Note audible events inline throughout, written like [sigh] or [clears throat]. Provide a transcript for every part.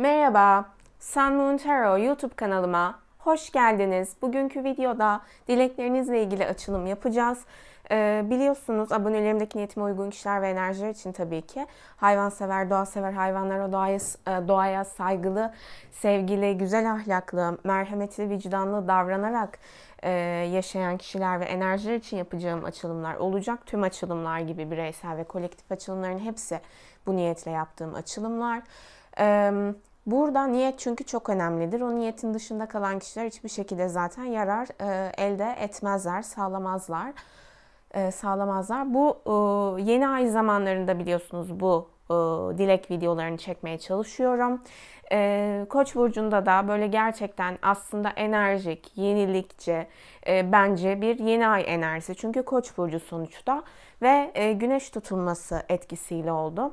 Merhaba, San Montero YouTube kanalıma hoş geldiniz. Bugünkü videoda dileklerinizle ilgili açılım yapacağız. Ee, biliyorsunuz abonelerimdeki niyetime uygun kişiler ve enerjiler için tabii ki hayvansever, doğa sever hayvanlara doğaya, e, doğaya saygılı, sevgili, güzel ahlaklı, merhametli, vicdanlı davranarak e, yaşayan kişiler ve enerjiler için yapacağım açılımlar olacak. Tüm açılımlar gibi bireysel ve kolektif açılımların hepsi bu niyetle yaptığım açılımlar. Ee, Burada niyet çünkü çok önemlidir. O niyetin dışında kalan kişiler hiçbir şekilde zaten yarar e, elde etmezler, sağlamazlar. E, sağlamazlar. Bu e, yeni ay zamanlarında biliyorsunuz bu e, dilek videolarını çekmeye çalışıyorum. E, Koç burcunda da böyle gerçekten aslında enerjik, yenilikçi e, bence bir yeni ay enerjisi. Çünkü Koç burcu sonuçta ve e, güneş tutulması etkisiyle oldu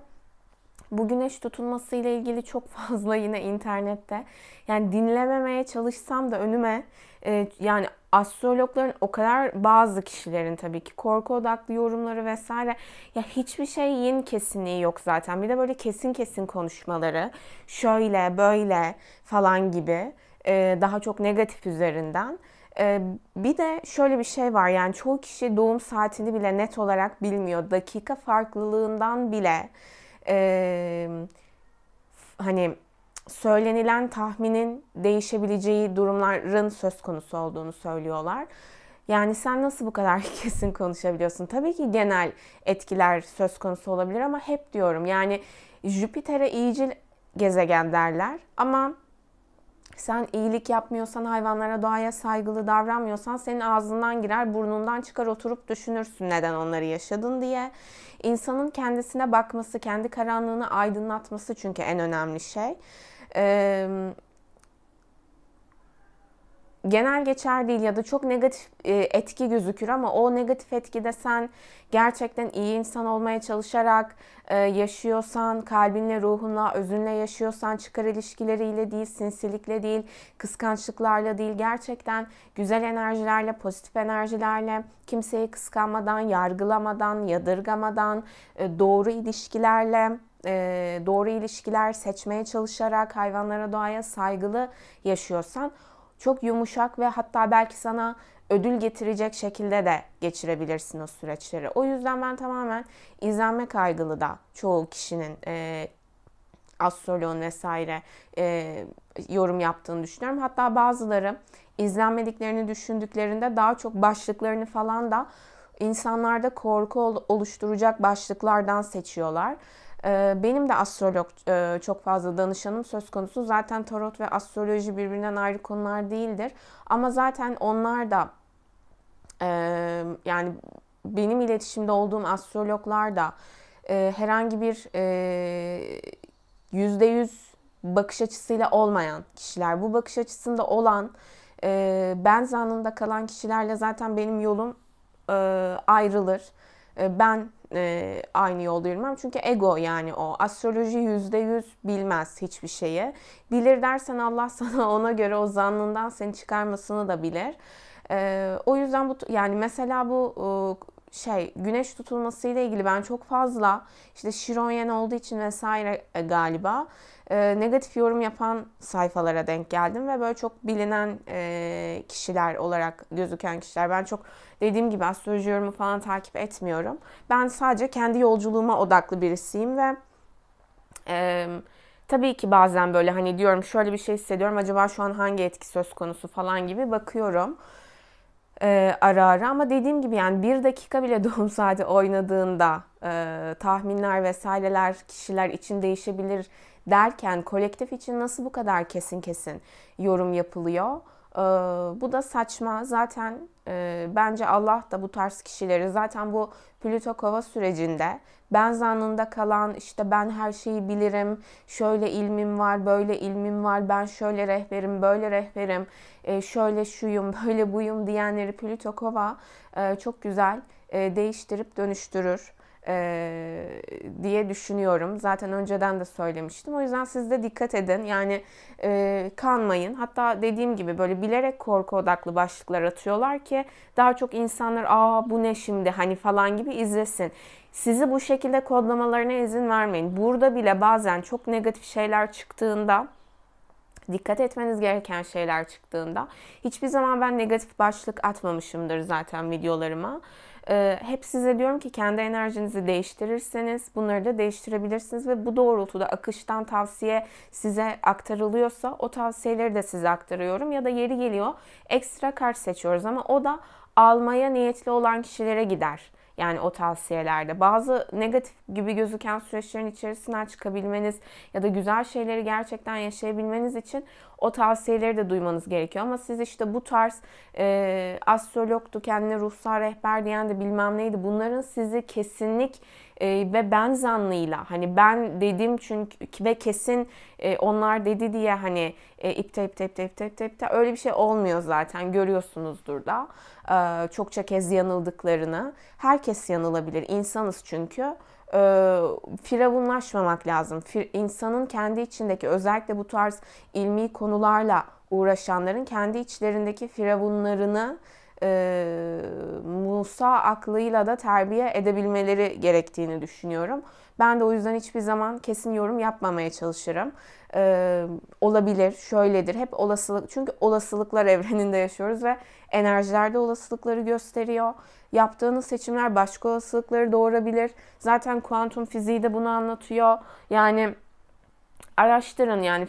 bu güneş tutulması ile ilgili çok [laughs] fazla yine internette yani dinlememeye çalışsam da önüme e, yani astrologların o kadar bazı kişilerin tabii ki korku odaklı yorumları vesaire ya hiçbir şey yeni kesinliği yok zaten. Bir de böyle kesin kesin konuşmaları şöyle böyle falan gibi e, daha çok negatif üzerinden. E, bir de şöyle bir şey var yani çoğu kişi doğum saatini bile net olarak bilmiyor. Dakika farklılığından bile e, hani söylenilen tahminin değişebileceği durumların söz konusu olduğunu söylüyorlar. Yani sen nasıl bu kadar [laughs] kesin konuşabiliyorsun? Tabii ki genel etkiler söz konusu olabilir ama hep diyorum yani Jüpiter'e iyicil gezegen derler ama sen iyilik yapmıyorsan, hayvanlara, doğaya saygılı davranmıyorsan senin ağzından girer, burnundan çıkar oturup düşünürsün neden onları yaşadın diye. İnsanın kendisine bakması, kendi karanlığını aydınlatması çünkü en önemli şey. Ee, genel geçer değil ya da çok negatif e, etki gözükür ama o negatif etkide sen gerçekten iyi insan olmaya çalışarak e, yaşıyorsan, kalbinle, ruhunla, özünle yaşıyorsan, çıkar ilişkileriyle değil, sinsilikle değil, kıskançlıklarla değil, gerçekten güzel enerjilerle, pozitif enerjilerle, kimseyi kıskanmadan, yargılamadan, yadırgamadan, e, doğru ilişkilerle, doğru ilişkiler seçmeye çalışarak hayvanlara, doğaya saygılı yaşıyorsan çok yumuşak ve hatta belki sana ödül getirecek şekilde de geçirebilirsin o süreçleri. O yüzden ben tamamen izlenme kaygılı da çoğu kişinin e, astroloğun vesaire e, yorum yaptığını düşünüyorum. Hatta bazıları izlenmediklerini düşündüklerinde daha çok başlıklarını falan da insanlarda korku oluşturacak başlıklardan seçiyorlar. Ee, benim de astrolog e, çok fazla danışanım söz konusu. Zaten tarot ve astroloji birbirinden ayrı konular değildir. Ama zaten onlar da e, yani benim iletişimde olduğum astrologlar da e, herhangi bir yüzde yüz bakış açısıyla olmayan kişiler. Bu bakış açısında olan ben zanında kalan kişilerle zaten benim yolum ayrılır. Ben e, aynı yolda yürümem. Çünkü ego yani o. Astroloji yüzde yüz bilmez hiçbir şeyi. Bilir dersen Allah [laughs] sana ona göre o zannından seni çıkarmasını da bilir. E, o yüzden bu yani mesela bu e, şey güneş tutulmasıyla ilgili ben çok fazla işte Şironyen olduğu için vesaire e, galiba e, negatif yorum yapan sayfalara denk geldim ve böyle çok bilinen e, kişiler olarak gözüken kişiler. Ben çok dediğim gibi astroloji yorumu falan takip etmiyorum. Ben sadece kendi yolculuğuma odaklı birisiyim ve e, tabii ki bazen böyle hani diyorum şöyle bir şey hissediyorum acaba şu an hangi etki söz konusu falan gibi bakıyorum e, ara ara ama dediğim gibi yani bir dakika bile [laughs] doğum saati oynadığında e, tahminler vesaireler kişiler için değişebilir derken kolektif için nasıl bu kadar kesin kesin yorum yapılıyor? Ee, bu da saçma. Zaten e, bence Allah da bu tarz kişileri zaten bu Plüto kova sürecinde ben zannında kalan işte ben her şeyi bilirim, şöyle ilmim var, böyle ilmim var, ben şöyle rehberim, böyle rehberim, e, şöyle şuyum, [laughs] böyle buyum diyenleri Plüto kova e, çok güzel e, değiştirip dönüştürür e, diye düşünüyorum. Zaten önceden de söylemiştim. O yüzden siz de dikkat edin. Yani e, kanmayın. Hatta dediğim gibi böyle bilerek korku odaklı başlıklar atıyorlar ki daha çok insanlar aa bu ne şimdi hani falan gibi izlesin. Sizi bu şekilde kodlamalarına izin vermeyin. Burada bile bazen çok negatif şeyler çıktığında dikkat etmeniz gereken şeyler çıktığında hiçbir zaman ben negatif başlık atmamışımdır zaten videolarıma. Ee, hep size diyorum ki kendi enerjinizi değiştirirseniz bunları da değiştirebilirsiniz ve bu doğrultuda akıştan tavsiye size aktarılıyorsa o tavsiyeleri de size aktarıyorum ya da yeri geliyor ekstra kart seçiyoruz ama o da almaya niyetli olan kişilere gider. Yani o tavsiyelerde. Bazı negatif gibi gözüken süreçlerin içerisinden çıkabilmeniz ya da güzel şeyleri gerçekten yaşayabilmeniz için o tavsiyeleri de duymanız gerekiyor. Ama siz işte bu tarz e, astrologtu, kendine ruhsal rehber diyen de bilmem neydi. Bunların sizi kesinlik e, ve ben zanlıyla hani ben dedim çünkü ve kesin e, onlar dedi diye hani e, ipte ipte ipte ipte ipte ipte öyle bir şey olmuyor zaten görüyorsunuzdur da. E, çokça kez yanıldıklarını. Herkes yanılabilir. İnsanız çünkü e, firavunlaşmamak lazım. Fir, insanın kendi içindeki özellikle bu tarz ilmi konularla uğraşanların kendi içlerindeki firavunlarını e, Musa aklıyla da terbiye edebilmeleri gerektiğini düşünüyorum. Ben de o yüzden hiçbir zaman kesin yorum yapmamaya çalışırım. E, olabilir, şöyledir, hep olasılık. Çünkü olasılıklar evreninde yaşıyoruz ve enerjilerde olasılıkları gösteriyor. Yaptığınız seçimler başka olasılıkları doğurabilir. Zaten kuantum fiziği de bunu anlatıyor. Yani araştırın yani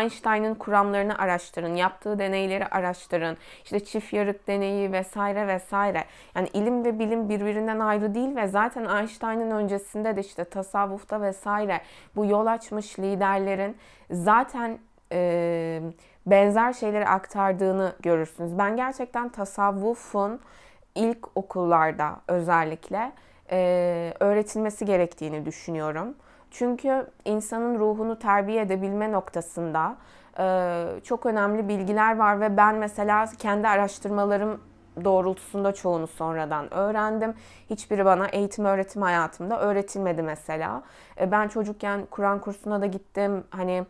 Einstein'ın kuramlarını araştırın, yaptığı deneyleri araştırın. İşte çift yarık deneyi vesaire vesaire. Yani ilim ve bilim birbirinden ayrı değil ve zaten Einstein'ın öncesinde de işte tasavvufta vesaire bu yol açmış liderlerin zaten eee benzer şeyleri aktardığını görürsünüz. Ben gerçekten tasavvufun ilk okullarda özellikle e, öğretilmesi gerektiğini düşünüyorum. Çünkü insanın ruhunu terbiye edebilme noktasında e, çok önemli bilgiler var ve ben mesela kendi araştırmalarım doğrultusunda çoğunu sonradan öğrendim. Hiçbiri bana eğitim öğretim hayatımda öğretilmedi mesela. E, ben çocukken Kur'an kursuna da gittim. Hani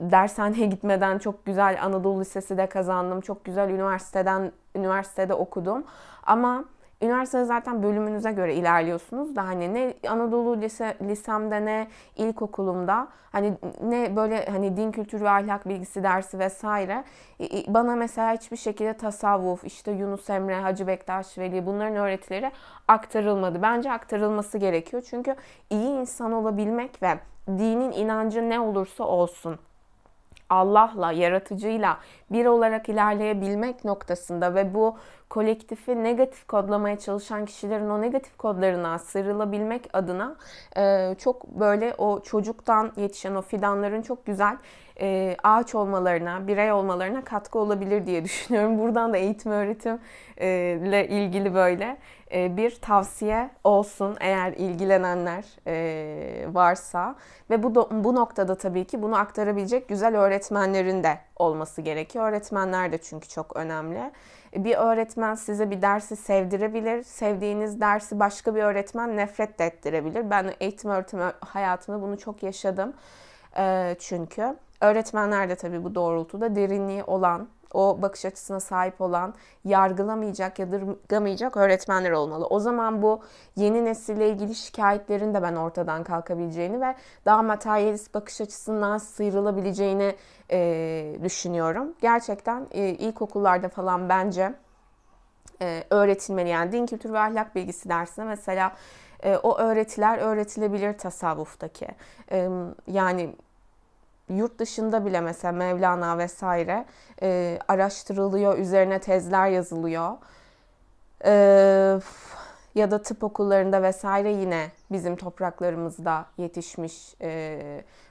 dershaneye gitmeden çok güzel Anadolu Lisesi de kazandım. Çok güzel üniversiteden üniversitede okudum. Ama üniversitede zaten bölümünüze göre ilerliyorsunuz da hani ne Anadolu lise, lisemde ne ilkokulumda hani ne böyle hani din kültürü ve ahlak bilgisi dersi vesaire bana mesela hiçbir şekilde tasavvuf işte Yunus Emre, Hacı Bektaş Veli bunların öğretileri aktarılmadı. Bence aktarılması gerekiyor çünkü iyi insan olabilmek ve dinin inancı ne olursa olsun Allah'la, yaratıcıyla bir olarak ilerleyebilmek noktasında ve bu kolektifi negatif kodlamaya çalışan kişilerin o negatif kodlarına sıyrılabilmek adına çok böyle o çocuktan yetişen o fidanların çok güzel e, ağaç olmalarına, birey olmalarına katkı olabilir diye [laughs] düşünüyorum. Buradan da eğitim öğretimle e, ilgili böyle e, bir tavsiye olsun eğer ilgilenenler e, varsa. Ve bu, bu noktada tabii ki bunu aktarabilecek güzel öğretmenlerin de olması gerekiyor. Öğretmenler de çünkü çok önemli. E, bir öğretmen size bir dersi sevdirebilir. Sevdiğiniz dersi başka bir öğretmen nefret de ettirebilir. Ben eğitim öğretim hayatımda bunu çok yaşadım. E, çünkü Öğretmenler de tabii bu doğrultuda derinliği olan, o bakış açısına sahip olan, yargılamayacak, yadırgamayacak öğretmenler olmalı. O zaman bu yeni nesille ilgili şikayetlerin de ben ortadan kalkabileceğini ve daha materyalist bakış açısından sıyrılabileceğini e, düşünüyorum. Gerçekten e, ilkokullarda falan bence e, öğretilmeli. Yani din, kültür ve ahlak bilgisi dersine mesela e, o öğretiler öğretilebilir tasavvuftaki. E, yani yurt dışında bile mesela Mevlana vesaire e, araştırılıyor, üzerine tezler yazılıyor. E, ya da tıp okullarında vesaire yine bizim topraklarımızda yetişmiş e,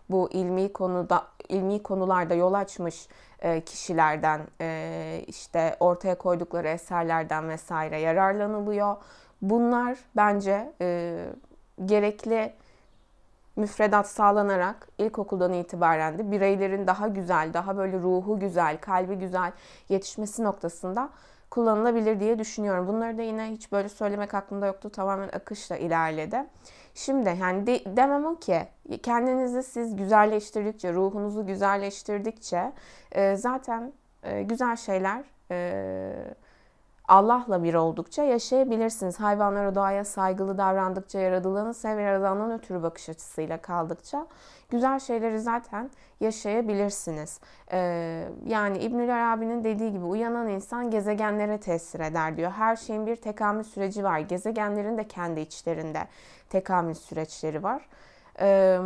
bu ilmi konuda ilmi konularda yol açmış e, kişilerden e, işte ortaya koydukları eserlerden vesaire yararlanılıyor. Bunlar bence e, gerekli müfredat sağlanarak ilkokuldan itibaren de bireylerin daha güzel, daha böyle ruhu güzel, kalbi güzel yetişmesi noktasında kullanılabilir diye düşünüyorum. Bunları da yine hiç böyle söylemek aklımda yoktu. Tamamen akışla ilerledi. Şimdi yani de, demem o ki kendinizi siz güzelleştirdikçe, ruhunuzu güzelleştirdikçe e, zaten e, güzel şeyler e, Allah'la bir oldukça yaşayabilirsiniz. Hayvanlara, doğaya saygılı davrandıkça, yaradılığını sev yaradandan ötürü bakış açısıyla kaldıkça güzel şeyleri zaten yaşayabilirsiniz. Ee, yani İbnül Arabi'nin dediği gibi uyanan insan gezegenlere tesir eder diyor. Her şeyin bir tekamül süreci var. Gezegenlerin de kendi içlerinde tekamül süreçleri var. Evet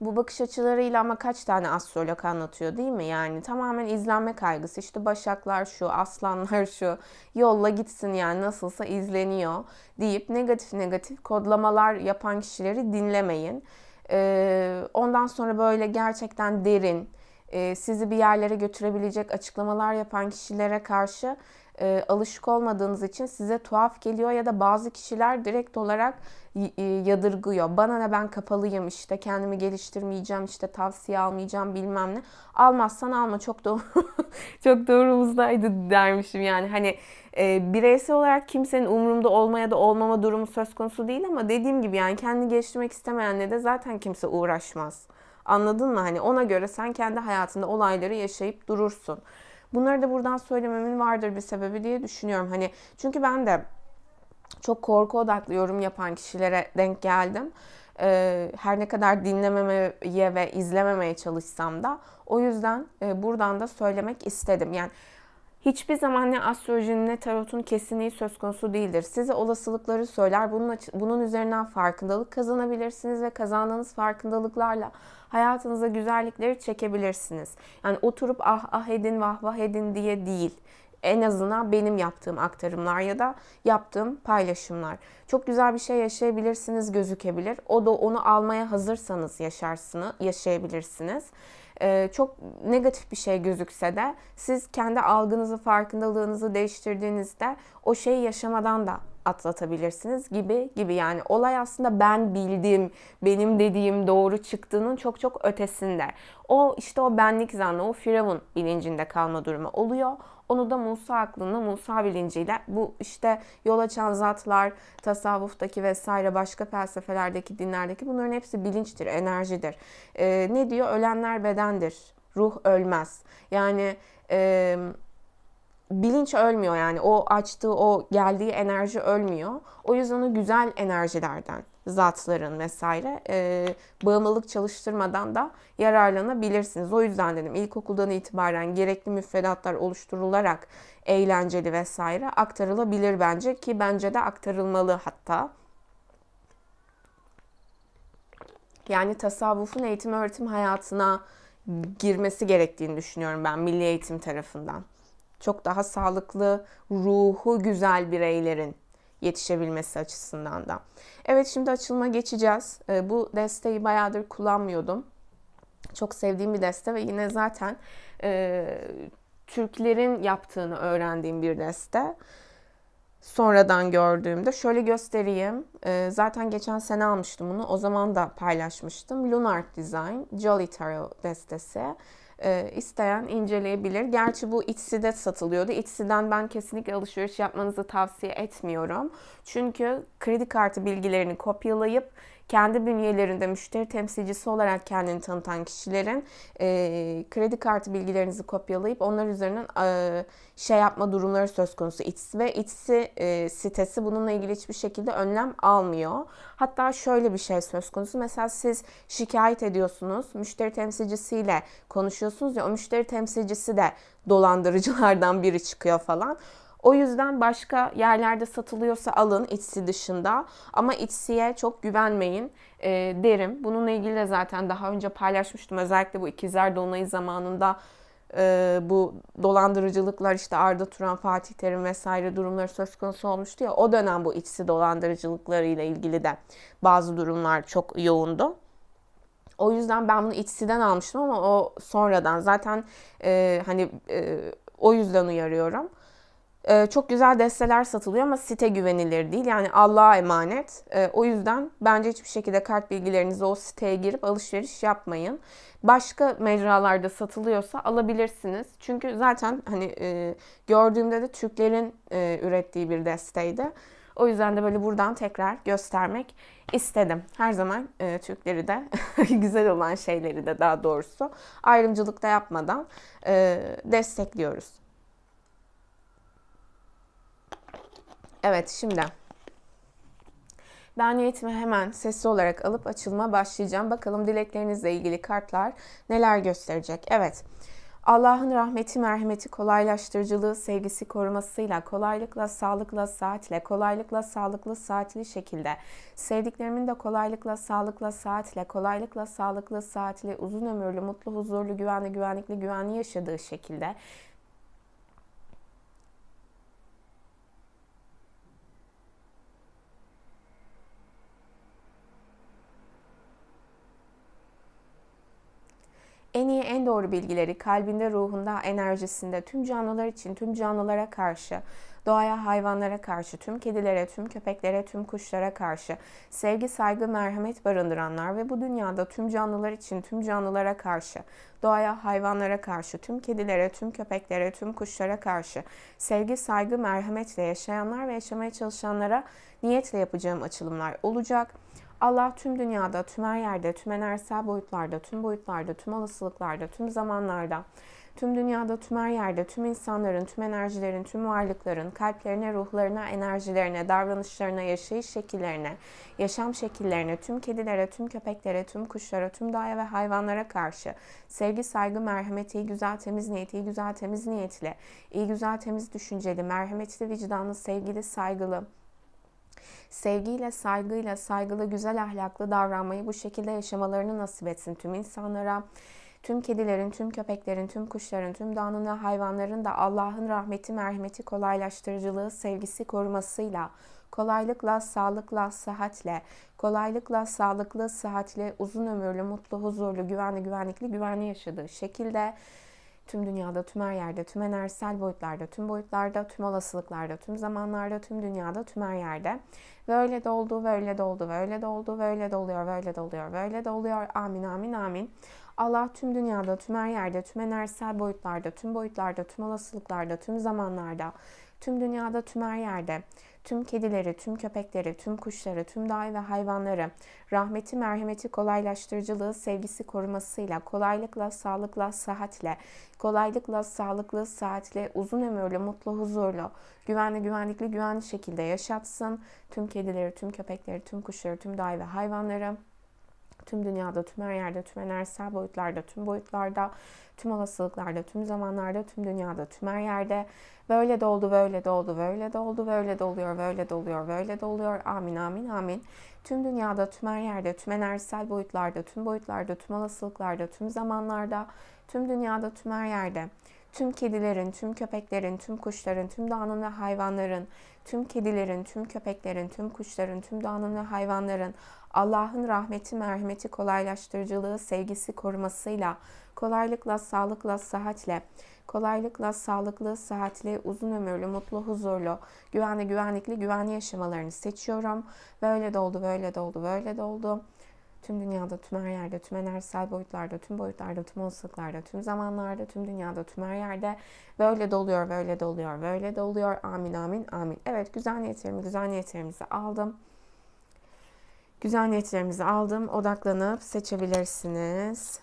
bu bakış açılarıyla ama kaç tane astrolog anlatıyor değil mi? Yani tamamen izlenme kaygısı. İşte başaklar şu, aslanlar şu, yolla gitsin yani nasılsa izleniyor deyip negatif negatif kodlamalar yapan kişileri dinlemeyin. Ee, ondan sonra böyle gerçekten derin, e, sizi bir yerlere götürebilecek açıklamalar yapan kişilere karşı e, alışık olmadığınız için size tuhaf geliyor ya da bazı kişiler direkt olarak e, yadırgıyor. Bana ne ben kapalıyım işte kendimi geliştirmeyeceğim işte tavsiye almayacağım bilmem ne. Almazsan alma çok doğru [laughs] çok doğrumuzdaydı dermişim yani hani e, bireysel olarak kimsenin umurumda olmaya da olmama durumu söz konusu değil ama dediğim gibi yani kendini geliştirmek istemeyenle de zaten kimse uğraşmaz. Anladın mı? Hani ona göre sen kendi hayatında olayları yaşayıp durursun. Bunları da buradan söylememin vardır bir sebebi diye düşünüyorum. Hani çünkü ben de çok korku odaklı yorum yapan kişilere denk geldim. Ee, her ne kadar dinlememeye ve izlememeye çalışsam da o yüzden e, buradan da söylemek istedim. Yani Hiçbir zaman ne astrolojinin ne tarotun kesinliği söz konusu değildir. Size olasılıkları söyler, bunun, bunun üzerinden farkındalık kazanabilirsiniz ve kazandığınız farkındalıklarla hayatınıza güzellikleri çekebilirsiniz. Yani oturup ah ah edin vah vah edin diye değil en azından benim yaptığım aktarımlar ya da yaptığım paylaşımlar. Çok güzel bir şey yaşayabilirsiniz gözükebilir. O da onu almaya hazırsanız yaşarsını yaşayabilirsiniz. Ee, çok negatif bir şey gözükse de siz kendi algınızı, farkındalığınızı değiştirdiğinizde o şeyi yaşamadan da atlatabilirsiniz gibi gibi yani olay aslında ben bildim benim dediğim doğru çıktığının çok çok ötesinde o işte o benlik zanlı o firavun bilincinde kalma durumu oluyor onu da Musa aklını, Musa bilinciyle bu işte yol açan zatlar, tasavvuftaki vesaire başka felsefelerdeki, dinlerdeki bunların hepsi bilinçtir, enerjidir. Ee, ne diyor? Ölenler bedendir. Ruh ölmez. Yani e, bilinç ölmüyor yani. O açtığı, o geldiği enerji ölmüyor. O yüzden onu güzel enerjilerden zatların vesaire e, bağımlılık çalıştırmadan da yararlanabilirsiniz. O yüzden dedim ilkokuldan itibaren gerekli müfredatlar oluşturularak eğlenceli vesaire aktarılabilir bence ki bence de aktarılmalı hatta. Yani tasavvufun eğitim öğretim hayatına girmesi gerektiğini düşünüyorum ben milli eğitim tarafından. Çok daha sağlıklı, ruhu güzel bireylerin yetişebilmesi açısından da. Evet şimdi açılıma geçeceğiz. Ee, bu desteği bayağıdır kullanmıyordum. Çok sevdiğim bir deste ve yine zaten e, Türklerin yaptığını öğrendiğim bir deste. Sonradan gördüğümde şöyle göstereyim. E, zaten geçen sene almıştım bunu. O zaman da paylaşmıştım. Lunar Design Jolly Tarot destesi e, isteyen inceleyebilir. Gerçi bu Itsy'de satılıyordu. Itsy'den ben kesinlikle alışveriş yapmanızı tavsiye etmiyorum. Çünkü kredi kartı bilgilerini kopyalayıp kendi bünyelerinde müşteri temsilcisi olarak kendini tanıtan kişilerin e, kredi kartı bilgilerinizi kopyalayıp onlar üzerinden e, şey yapma durumları söz konusu. İTS ve İTS e, sitesi bununla ilgili hiçbir şekilde önlem almıyor. Hatta şöyle bir şey söz konusu. Mesela siz şikayet ediyorsunuz, müşteri temsilcisiyle konuşuyorsunuz ya o müşteri temsilcisi de dolandırıcılardan biri çıkıyor falan. O yüzden başka yerlerde satılıyorsa alın Etsy dışında ama Etsy'ye çok güvenmeyin e, derim. Bununla ilgili de zaten daha önce paylaşmıştım. Özellikle bu ikizler donayı zamanında e, bu dolandırıcılıklar işte Arda Turan, Fatih Terim vesaire durumları söz konusu olmuştu ya. O dönem bu Etsy dolandırıcılıklarıyla ilgili de bazı durumlar çok yoğundu. O yüzden ben bunu Etsy'den almıştım ama o sonradan zaten e, hani e, o yüzden uyarıyorum. Ee, çok güzel desteler satılıyor ama site güvenilir değil. Yani Allah'a emanet. Ee, o yüzden bence hiçbir şekilde kart bilgilerinizi o siteye girip alışveriş yapmayın. Başka mecralarda satılıyorsa alabilirsiniz. Çünkü zaten hani e, gördüğümde de Türklerin e, ürettiği bir desteydi. O yüzden de böyle buradan tekrar göstermek istedim. Her zaman e, Türkleri de [laughs] güzel olan şeyleri de daha doğrusu ayrımcılık da yapmadan e, destekliyoruz. Evet şimdi. Ben niyetimi hemen sesli olarak alıp açılma başlayacağım. Bakalım dileklerinizle ilgili kartlar neler gösterecek. Evet. Allah'ın rahmeti, merhameti, kolaylaştırıcılığı, sevgisi, korumasıyla, kolaylıkla, sağlıkla, saatle, kolaylıkla, sağlıklı, saatli şekilde, sevdiklerimin de kolaylıkla, sağlıkla, saatle, kolaylıkla, sağlıklı, saatli, uzun ömürlü, mutlu, huzurlu, güvenli, güvenlikli, güvenli yaşadığı şekilde, en iyi, en doğru bilgileri kalbinde, ruhunda, enerjisinde tüm canlılar için, tüm canlılara karşı, doğaya, hayvanlara karşı, tüm kedilere, tüm köpeklere, tüm kuşlara karşı sevgi, saygı, merhamet barındıranlar ve bu dünyada tüm canlılar için, tüm canlılara karşı, doğaya, hayvanlara karşı, tüm kedilere, tüm köpeklere, tüm kuşlara karşı sevgi, saygı, merhametle yaşayanlar ve yaşamaya çalışanlara niyetle yapacağım açılımlar olacak. Allah tüm dünyada, tüm her yerde, tüm enerjisel boyutlarda, tüm boyutlarda, tüm olasılıklarda, tüm zamanlarda, tüm dünyada, tüm her yerde, tüm insanların, tüm enerjilerin, tüm varlıkların, kalplerine, ruhlarına, enerjilerine, davranışlarına, yaşayış şekillerine, yaşam şekillerine, tüm kedilere, tüm köpeklere, tüm kuşlara, tüm doğaya ve hayvanlara karşı sevgi, saygı, merhameti, güzel temiz niyeti, güzel temiz niyetli, iyi güzel temiz düşünceli, merhametli, vicdanlı, sevgili, saygılı, Sevgiyle, saygıyla, saygılı, güzel ahlaklı davranmayı bu şekilde yaşamalarını nasip etsin tüm insanlara. Tüm kedilerin, tüm köpeklerin, tüm kuşların, tüm danının, hayvanların da Allah'ın rahmeti, merhameti, kolaylaştırıcılığı, sevgisi, korumasıyla kolaylıkla, sağlıkla, sıhhatle, kolaylıkla, sağlıklı, sıhhatli, uzun ömürlü, mutlu, huzurlu, güvenli, güvenlikli, güvenli yaşadığı şekilde tüm dünyada, tüm her yerde, tüm enerjisel boyutlarda, tüm boyutlarda, tüm olasılıklarda, tüm zamanlarda, tüm dünyada, tüm her yerde. Ve öyle de oldu, ve öyle de oldu, ve öyle de oldu, ve öyle de oluyor, ve öyle de oluyor, ve öyle de oluyor. Amin, amin, amin. Allah tüm dünyada, tüm her yerde, tüm enerjisel boyutlarda, tüm boyutlarda, tüm olasılıklarda, tüm zamanlarda, tüm dünyada, tüm her yerde tüm kedileri, tüm köpekleri, tüm kuşları, tüm dağ ve hayvanları rahmeti, merhameti, kolaylaştırıcılığı, sevgisi, korumasıyla, kolaylıkla, sağlıkla, sıhhatle, kolaylıkla, sağlıklı, sıhhatle, uzun ömürlü, mutlu, huzurlu, güvenli, güvenlikli, güvenli şekilde yaşatsın. Tüm kedileri, tüm köpekleri, tüm kuşları, tüm dağ ve hayvanları tüm dünyada, tüm her yerde, tüm enerjisel boyutlarda, tüm boyutlarda, tüm olasılıklarda, tüm zamanlarda, tüm dünyada, tüm her yerde. Böyle de oldu, böyle de oldu, böyle de oldu, böyle de oluyor, böyle de oluyor, böyle de oluyor. Amin, amin, amin. Tüm dünyada, tüm her yerde, tüm enerjisel boyutlarda, tüm boyutlarda, tüm olasılıklarda, tüm zamanlarda, tüm dünyada, tüm her yerde tüm kedilerin, tüm köpeklerin, tüm kuşların, tüm doğanın ve hayvanların, tüm kedilerin, tüm köpeklerin, tüm kuşların, tüm doğanın ve hayvanların, Allah'ın rahmeti, merhameti, kolaylaştırıcılığı, sevgisi, korumasıyla, kolaylıkla, sağlıkla, sıhhatle, kolaylıkla, sağlıklı, sıhhatli, uzun ömürlü, mutlu, huzurlu, güvenli, güvenlikli, güvenli yaşamalarını seçiyorum. Böyle doldu, böyle doldu, böyle doldu. Tüm dünyada, tüm her yerde, tüm enerjisel boyutlarda, tüm boyutlarda, tüm olasılıklarda, tüm zamanlarda, tüm dünyada, tüm her yerde böyle doluyor, böyle doluyor, böyle doluyor. Amin, amin, amin. Evet, güzel niyetlerimi, güzel niyetlerimizi aldım. Güzel niyetlerimizi aldım. Odaklanıp seçebilirsiniz.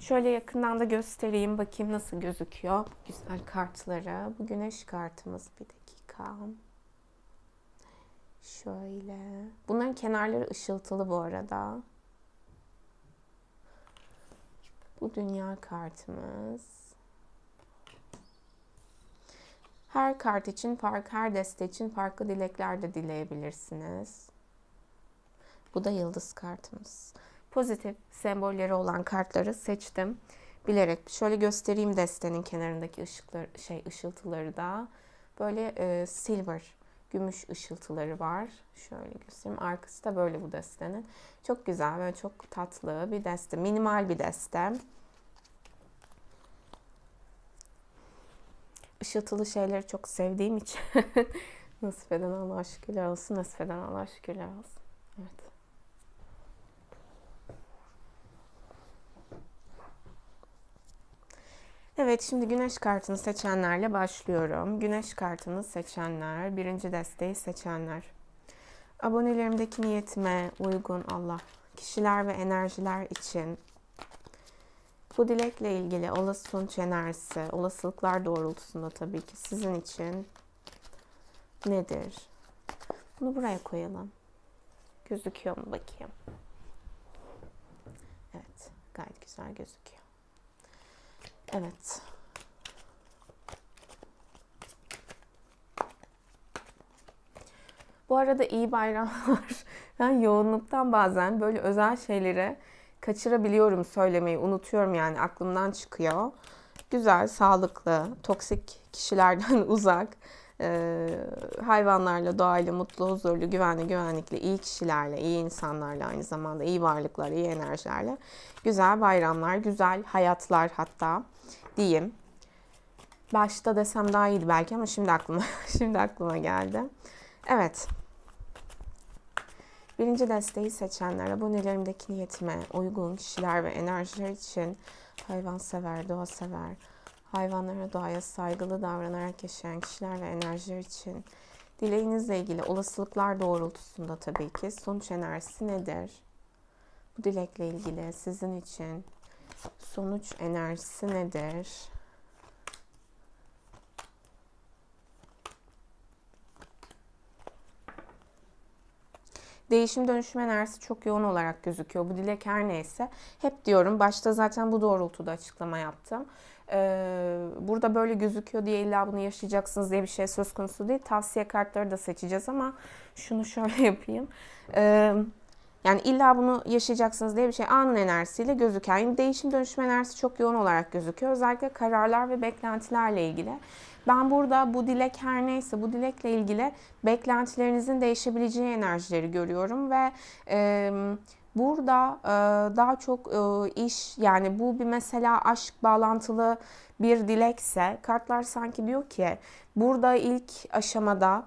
Şöyle yakından da göstereyim. Bakayım nasıl gözüküyor. Güzel kartları. Bu güneş kartımız. Bir dakika. Şöyle. Bunların kenarları ışıltılı bu arada. Bu dünya kartımız. Her kart için, farklı, her deste için farklı dilekler de dileyebilirsiniz. Bu da yıldız kartımız. Pozitif sembolleri olan kartları seçtim. Bilerek şöyle göstereyim destenin kenarındaki ışıklar, şey ışıltıları da. Böyle e, silver gümüş ışıltıları var. Şöyle göstereyim. Arkası da böyle bu destenin. Çok güzel ve çok tatlı bir deste. Minimal bir deste. ışıltılı şeyleri çok sevdiğim için [laughs] nasip eden Allah'a şükürler olsun. Nasip eden Allah'a şükürler olsun. Evet. Evet şimdi güneş kartını seçenlerle başlıyorum. Güneş kartını seçenler, birinci desteği seçenler. Abonelerimdeki niyetime uygun Allah. Kişiler ve enerjiler için bu dilekle ilgili olası sonuç enerjisi, olasılıklar doğrultusunda tabii ki sizin için nedir? Bunu buraya koyalım. Gözüküyor mu bakayım? Evet, gayet güzel gözüküyor. Evet. Bu arada iyi bayramlar. [laughs] Ben yoğunluktan bazen böyle özel şeylere kaçırabiliyorum söylemeyi unutuyorum yani aklımdan çıkıyor. Güzel, sağlıklı, toksik kişilerden [laughs] uzak, e, hayvanlarla, doğayla, mutlu, huzurlu, güvenli, güvenlikli, iyi kişilerle, iyi insanlarla aynı zamanda, iyi varlıklarla, iyi enerjilerle güzel bayramlar, güzel hayatlar hatta diyeyim. Başta desem daha iyiydi belki ama şimdi aklıma [laughs] şimdi aklıma geldi. Evet. Birinci desteği seçenler, abonelerimdeki niyetime uygun kişiler ve enerjiler için hayvansever, doğa sever, hayvanlara, doğaya saygılı davranarak yaşayan kişiler ve enerjiler için dileğinizle ilgili olasılıklar doğrultusunda tabii ki sonuç enerjisi nedir? Bu dilekle ilgili sizin için sonuç enerjisi nedir? Değişim dönüşüm enerjisi çok yoğun olarak gözüküyor. Bu dilek her neyse. Hep diyorum başta zaten bu doğrultuda açıklama yaptım. Ee, burada böyle gözüküyor diye illa bunu yaşayacaksınız diye bir şey söz konusu değil. Tavsiye kartları da seçeceğiz ama şunu şöyle [laughs] yapayım. Ee, yani illa bunu yaşayacaksınız diye bir şey anın enerjisiyle gözüken yani değişim dönüşüm enerjisi çok yoğun olarak gözüküyor. Özellikle kararlar ve beklentilerle ilgili. Ben burada bu dilek her neyse bu dilekle ilgili beklentilerinizin değişebileceği enerjileri görüyorum ve e, burada e, daha çok e, iş yani bu bir mesela aşk bağlantılı bir dilekse kartlar sanki diyor ki burada ilk aşamada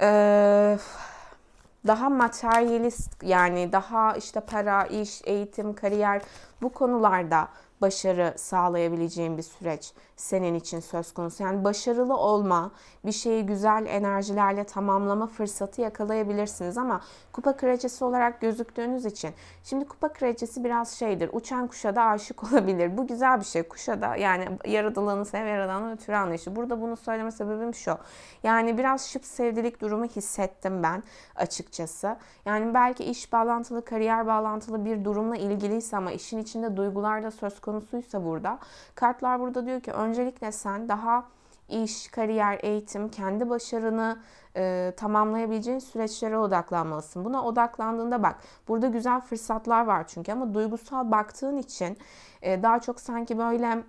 e, daha materyalist yani daha işte para, iş, eğitim, kariyer bu konularda başarı sağlayabileceğim bir süreç senin için söz konusu. Yani başarılı olma, bir şeyi güzel enerjilerle tamamlama fırsatı yakalayabilirsiniz ama kupa kraliçesi olarak gözüktüğünüz için. Şimdi kupa kraliçesi biraz şeydir, uçan kuşa da aşık [laughs] olabilir. Bu güzel bir şey. Kuşa da yani yaradılanı sev, yaradanı ötürü anlayışı. Burada bunu söyleme sebebim şu. Yani biraz şıp sevdilik durumu hissettim ben açıkçası. Yani belki iş bağlantılı, kariyer bağlantılı bir durumla ilgiliyse ama işin içinde duygular da söz konusuysa burada. Kartlar burada diyor ki öncelikle sen daha iş, kariyer, eğitim, kendi başarını e, tamamlayabileceğin süreçlere odaklanmalısın. Buna odaklandığında bak burada güzel fırsatlar var çünkü ama duygusal baktığın için e, daha çok sanki böyle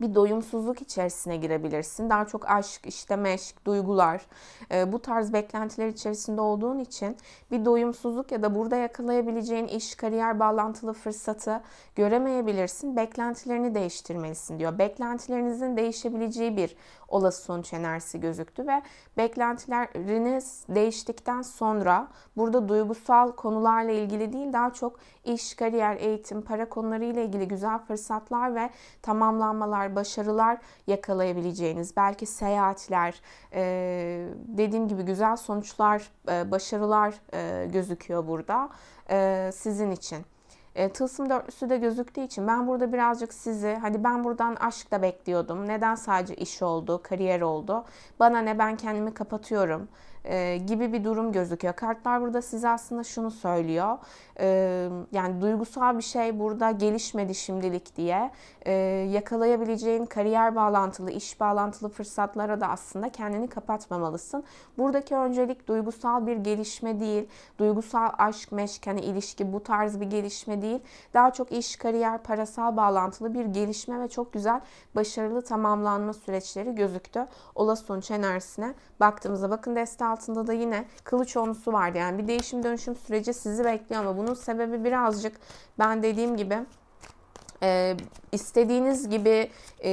bir doyumsuzluk içerisine girebilirsin. Daha çok aşk, işte meşk, duygular e, bu tarz beklentiler içerisinde olduğun için bir doyumsuzluk ya da burada yakalayabileceğin iş, kariyer bağlantılı fırsatı göremeyebilirsin. Beklentilerini değiştirmelisin diyor. Beklentilerinizin değişebileceği bir olası sonuç enerjisi gözüktü ve beklentileriniz değiştikten sonra burada duygusal konularla ilgili değil daha çok iş, kariyer, eğitim, para konularıyla ilgili güzel fırsatlar ve tamamlanmalar kazançlar, başarılar yakalayabileceğiniz, belki seyahatler, e, dediğim gibi güzel sonuçlar, e, başarılar e, gözüküyor burada sizin için. E, tılsım dörtlüsü de gözüktüğü için ben burada birazcık sizi hani ben buradan aşk da bekliyordum. Neden sadece iş oldu, kariyer oldu? Bana ne ben kendimi kapatıyorum gibi bir durum gözüküyor. Kartlar burada size aslında şunu söylüyor e, yani duygusal bir şey burada gelişmedi şimdilik diye e, yakalayabileceğin kariyer bağlantılı, iş bağlantılı fırsatlara da aslında kendini kapatmamalısın. Buradaki öncelik duygusal bir gelişme değil, duygusal aşk, meşk, hani ilişki bu tarz bir gelişme değil. Daha çok iş, kariyer, parasal bağlantılı bir gelişme ve çok güzel başarılı tamamlanma süreçleri gözüktü. Ola sonuç enerjisine baktığımızda bakın deste altında da yine kılıç onusu vardı. Yani bir değişim dönüşüm süreci sizi bekliyor ama bunu bunun sebebi birazcık ben dediğim gibi e, istediğiniz gibi e,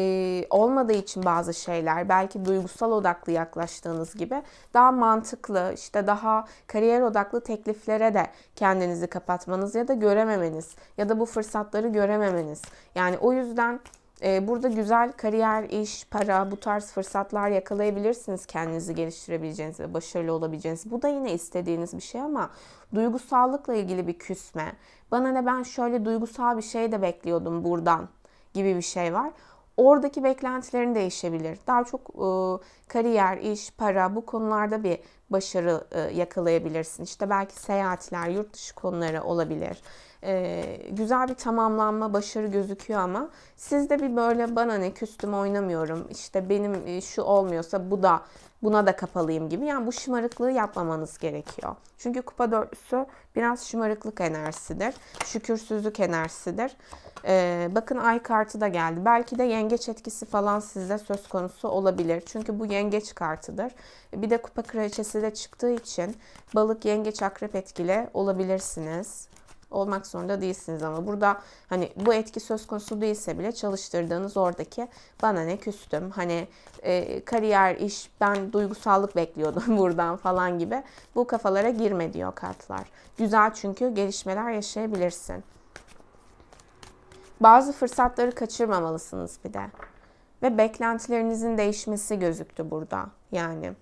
olmadığı için bazı şeyler belki duygusal odaklı yaklaştığınız gibi daha mantıklı işte daha kariyer odaklı tekliflere de kendinizi kapatmanız ya da görememeniz ya da bu fırsatları görememeniz yani o yüzden ee, burada güzel kariyer, iş, para bu tarz fırsatlar yakalayabilirsiniz kendinizi geliştirebileceğiniz ve başarılı olabileceğiniz. Bu da yine istediğiniz bir şey ama duygusallıkla ilgili bir küsme. Bana ne ben şöyle duygusal bir şey de bekliyordum buradan gibi bir şey var. Oradaki beklentilerin değişebilir. Daha çok e, kariyer, iş, para bu konularda bir başarı e, yakalayabilirsin. İşte belki seyahatler, yurt dışı konuları olabilir. Ee, güzel bir tamamlanma, başarı gözüküyor ama sizde bir böyle bana ne küstüm oynamıyorum, işte benim e, şu olmuyorsa bu da buna da kapalıyım gibi. Yani bu şımarıklığı yapmamanız gerekiyor. Çünkü kupa dörtlüsü biraz şımarıklık enerjisidir. Şükürsüzlük enerjisidir. Ee, bakın ay kartı da geldi. Belki de yengeç etkisi falan sizde söz konusu olabilir. Çünkü bu yengeç kartıdır. Bir de kupa kraliçesi de çıktığı için balık yengeç akrep etkili olabilirsiniz olmak zorunda değilsiniz ama burada hani bu etki söz konusu değilse bile çalıştırdığınız oradaki bana ne küstüm hani e, kariyer iş ben duygusallık bekliyordum [laughs] buradan falan gibi bu kafalara girme diyor kartlar. Güzel çünkü gelişmeler yaşayabilirsin. Bazı fırsatları kaçırmamalısınız bir de. Ve beklentilerinizin değişmesi gözüktü burada. Yani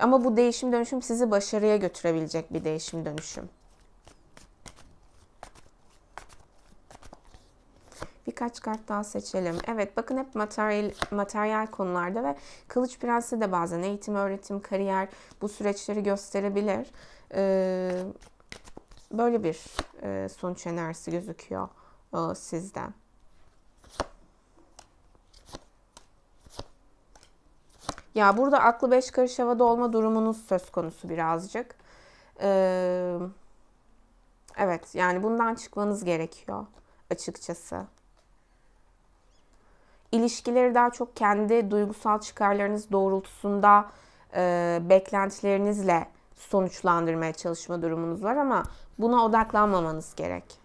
ama bu değişim dönüşüm sizi başarıya götürebilecek bir değişim dönüşüm. Birkaç kart daha seçelim. Evet bakın hep materyal, materyal konularda ve Kılıç Prensi de bazen eğitim, öğretim, kariyer bu süreçleri gösterebilir. Ee, böyle bir e, sonuç enerjisi gözüküyor e, sizden. Ya burada aklı beş karış havada olma durumunuz söz konusu birazcık. Ee, evet yani bundan çıkmanız gerekiyor açıkçası ilişkileri daha çok kendi duygusal çıkarlarınız doğrultusunda e, beklentilerinizle sonuçlandırmaya çalışma durumunuz var ama buna odaklanmamanız gerek.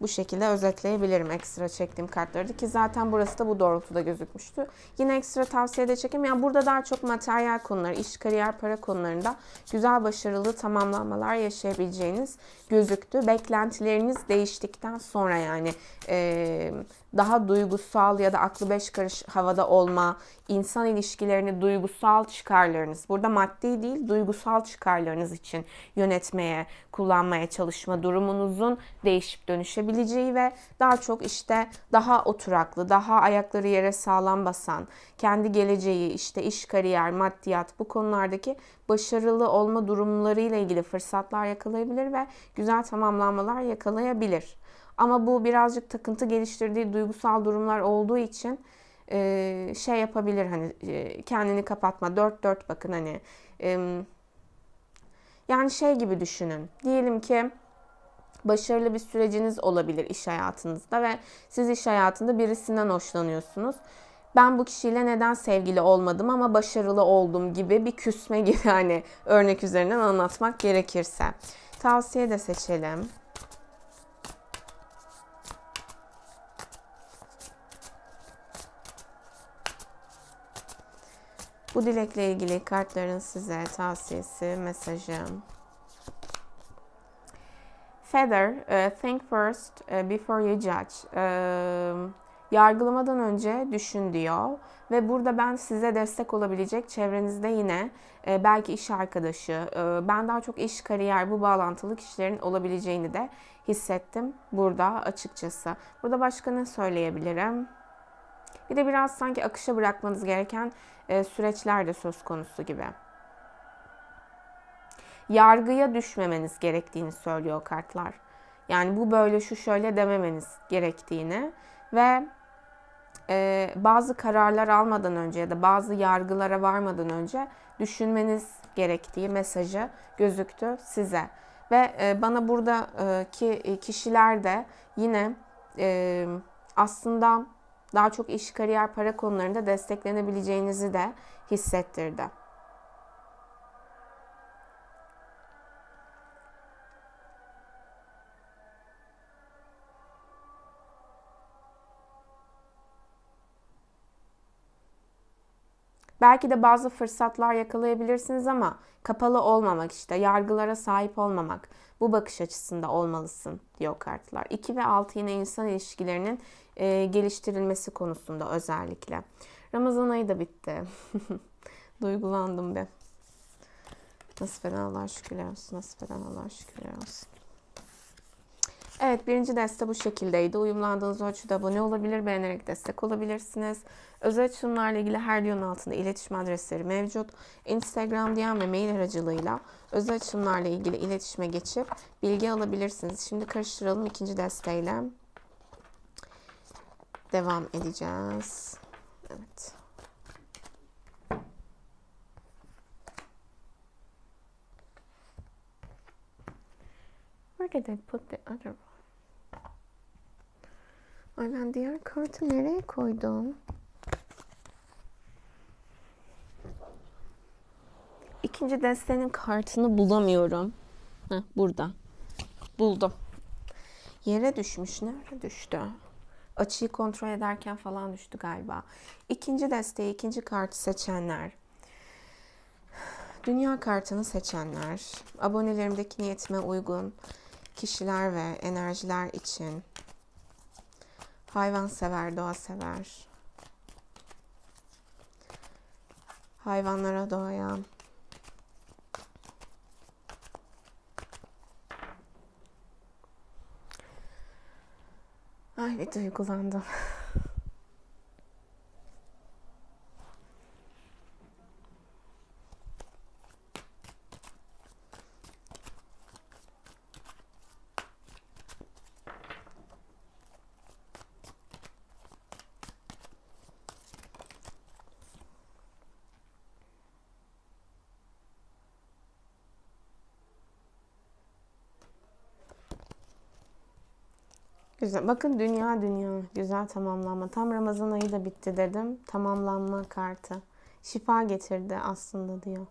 Bu şekilde özetleyebilirim ekstra çektiğim kartları ki zaten burası da bu doğrultuda gözükmüştü. Yine ekstra tavsiye de çekeyim. Yani burada daha çok materyal konular, iş, kariyer, para konularında güzel başarılı tamamlamalar yaşayabileceğiniz gözüktü. Beklentileriniz değiştikten sonra yani... Ee, daha duygusal ya da aklı beş karış havada olma, insan ilişkilerini duygusal çıkarlarınız, burada maddi değil duygusal çıkarlarınız için yönetmeye, kullanmaya çalışma durumunuzun değişip dönüşebileceği ve daha çok işte daha oturaklı, daha ayakları yere sağlam basan, kendi geleceği işte iş, kariyer, maddiyat bu konulardaki başarılı olma durumlarıyla ilgili fırsatlar yakalayabilir ve güzel tamamlanmalar yakalayabilir. Ama bu birazcık takıntı geliştirdiği duygusal durumlar olduğu için e, şey yapabilir hani e, kendini kapatma. Dört dört bakın hani. E, yani şey gibi düşünün. Diyelim ki başarılı bir süreciniz olabilir iş hayatınızda ve siz iş hayatında birisinden hoşlanıyorsunuz. Ben bu kişiyle neden sevgili olmadım ama başarılı oldum gibi bir küsme gibi hani örnek üzerinden anlatmak gerekirse. Tavsiye de seçelim. Bu dilekle ilgili kartların size tavsiyesi, mesajım. Feather, e, think first e, before you judge. E, yargılamadan önce düşün diyor. Ve burada ben size destek olabilecek çevrenizde yine belki iş arkadaşı, ben daha çok iş, kariyer, bu bağlantılı kişilerin olabileceğini de hissettim burada açıkçası. Burada başka ne söyleyebilirim? Bir de biraz sanki akışa bırakmanız gereken e, süreçler de söz konusu gibi. Yargıya düşmemeniz gerektiğini söylüyor kartlar. Yani bu böyle şu şöyle dememeniz gerektiğini ve e, bazı kararlar almadan önce ya da bazı yargılara varmadan önce düşünmeniz gerektiği mesajı gözüktü size. Ve e, bana buradaki e, kişiler de yine e, aslında daha çok iş, kariyer, para konularında desteklenebileceğinizi de hissettirdi. Belki de bazı fırsatlar yakalayabilirsiniz ama kapalı olmamak işte, yargılara sahip olmamak. Bu bakış açısında olmalısın diyor kartlar. 2 ve 6 yine insan ilişkilerinin e, geliştirilmesi konusunda özellikle. Ramazan ayı da bitti. [laughs] Duygulandım be. Nasip fena Allah şükürler olsun. Nasip fena Allah şükürler olsun. Evet birinci deste bu şekildeydi. Uyumlandığınız ölçüde abone olabilir, beğenerek destek olabilirsiniz. Özel açılımlarla ilgili her videonun altında iletişim adresleri mevcut. Instagram, DM ve mail aracılığıyla özel açılımlarla ilgili iletişime geçip bilgi alabilirsiniz. Şimdi karıştıralım ikinci desteyle. Devam edeceğiz. Evet. Where did I put the other one? Ay ben diğer kartı nereye koydum? İkinci destenin kartını bulamıyorum. Heh, burada. Buldum. Yere düşmüş. Nerede düştü? Açıyı kontrol ederken falan düştü galiba. İkinci desteği, ikinci kartı seçenler. Dünya kartını seçenler. Abonelerimdeki niyetime uygun kişiler ve enerjiler için Hayvan sever, doğa sever. Hayvanlara, doyan. Ay bir duygulandım. [laughs] Güzel. Bakın dünya dünya. Güzel tamamlanma. Tam Ramazan ayı da bitti dedim. Tamamlanma kartı. Şifa getirdi aslında diyor.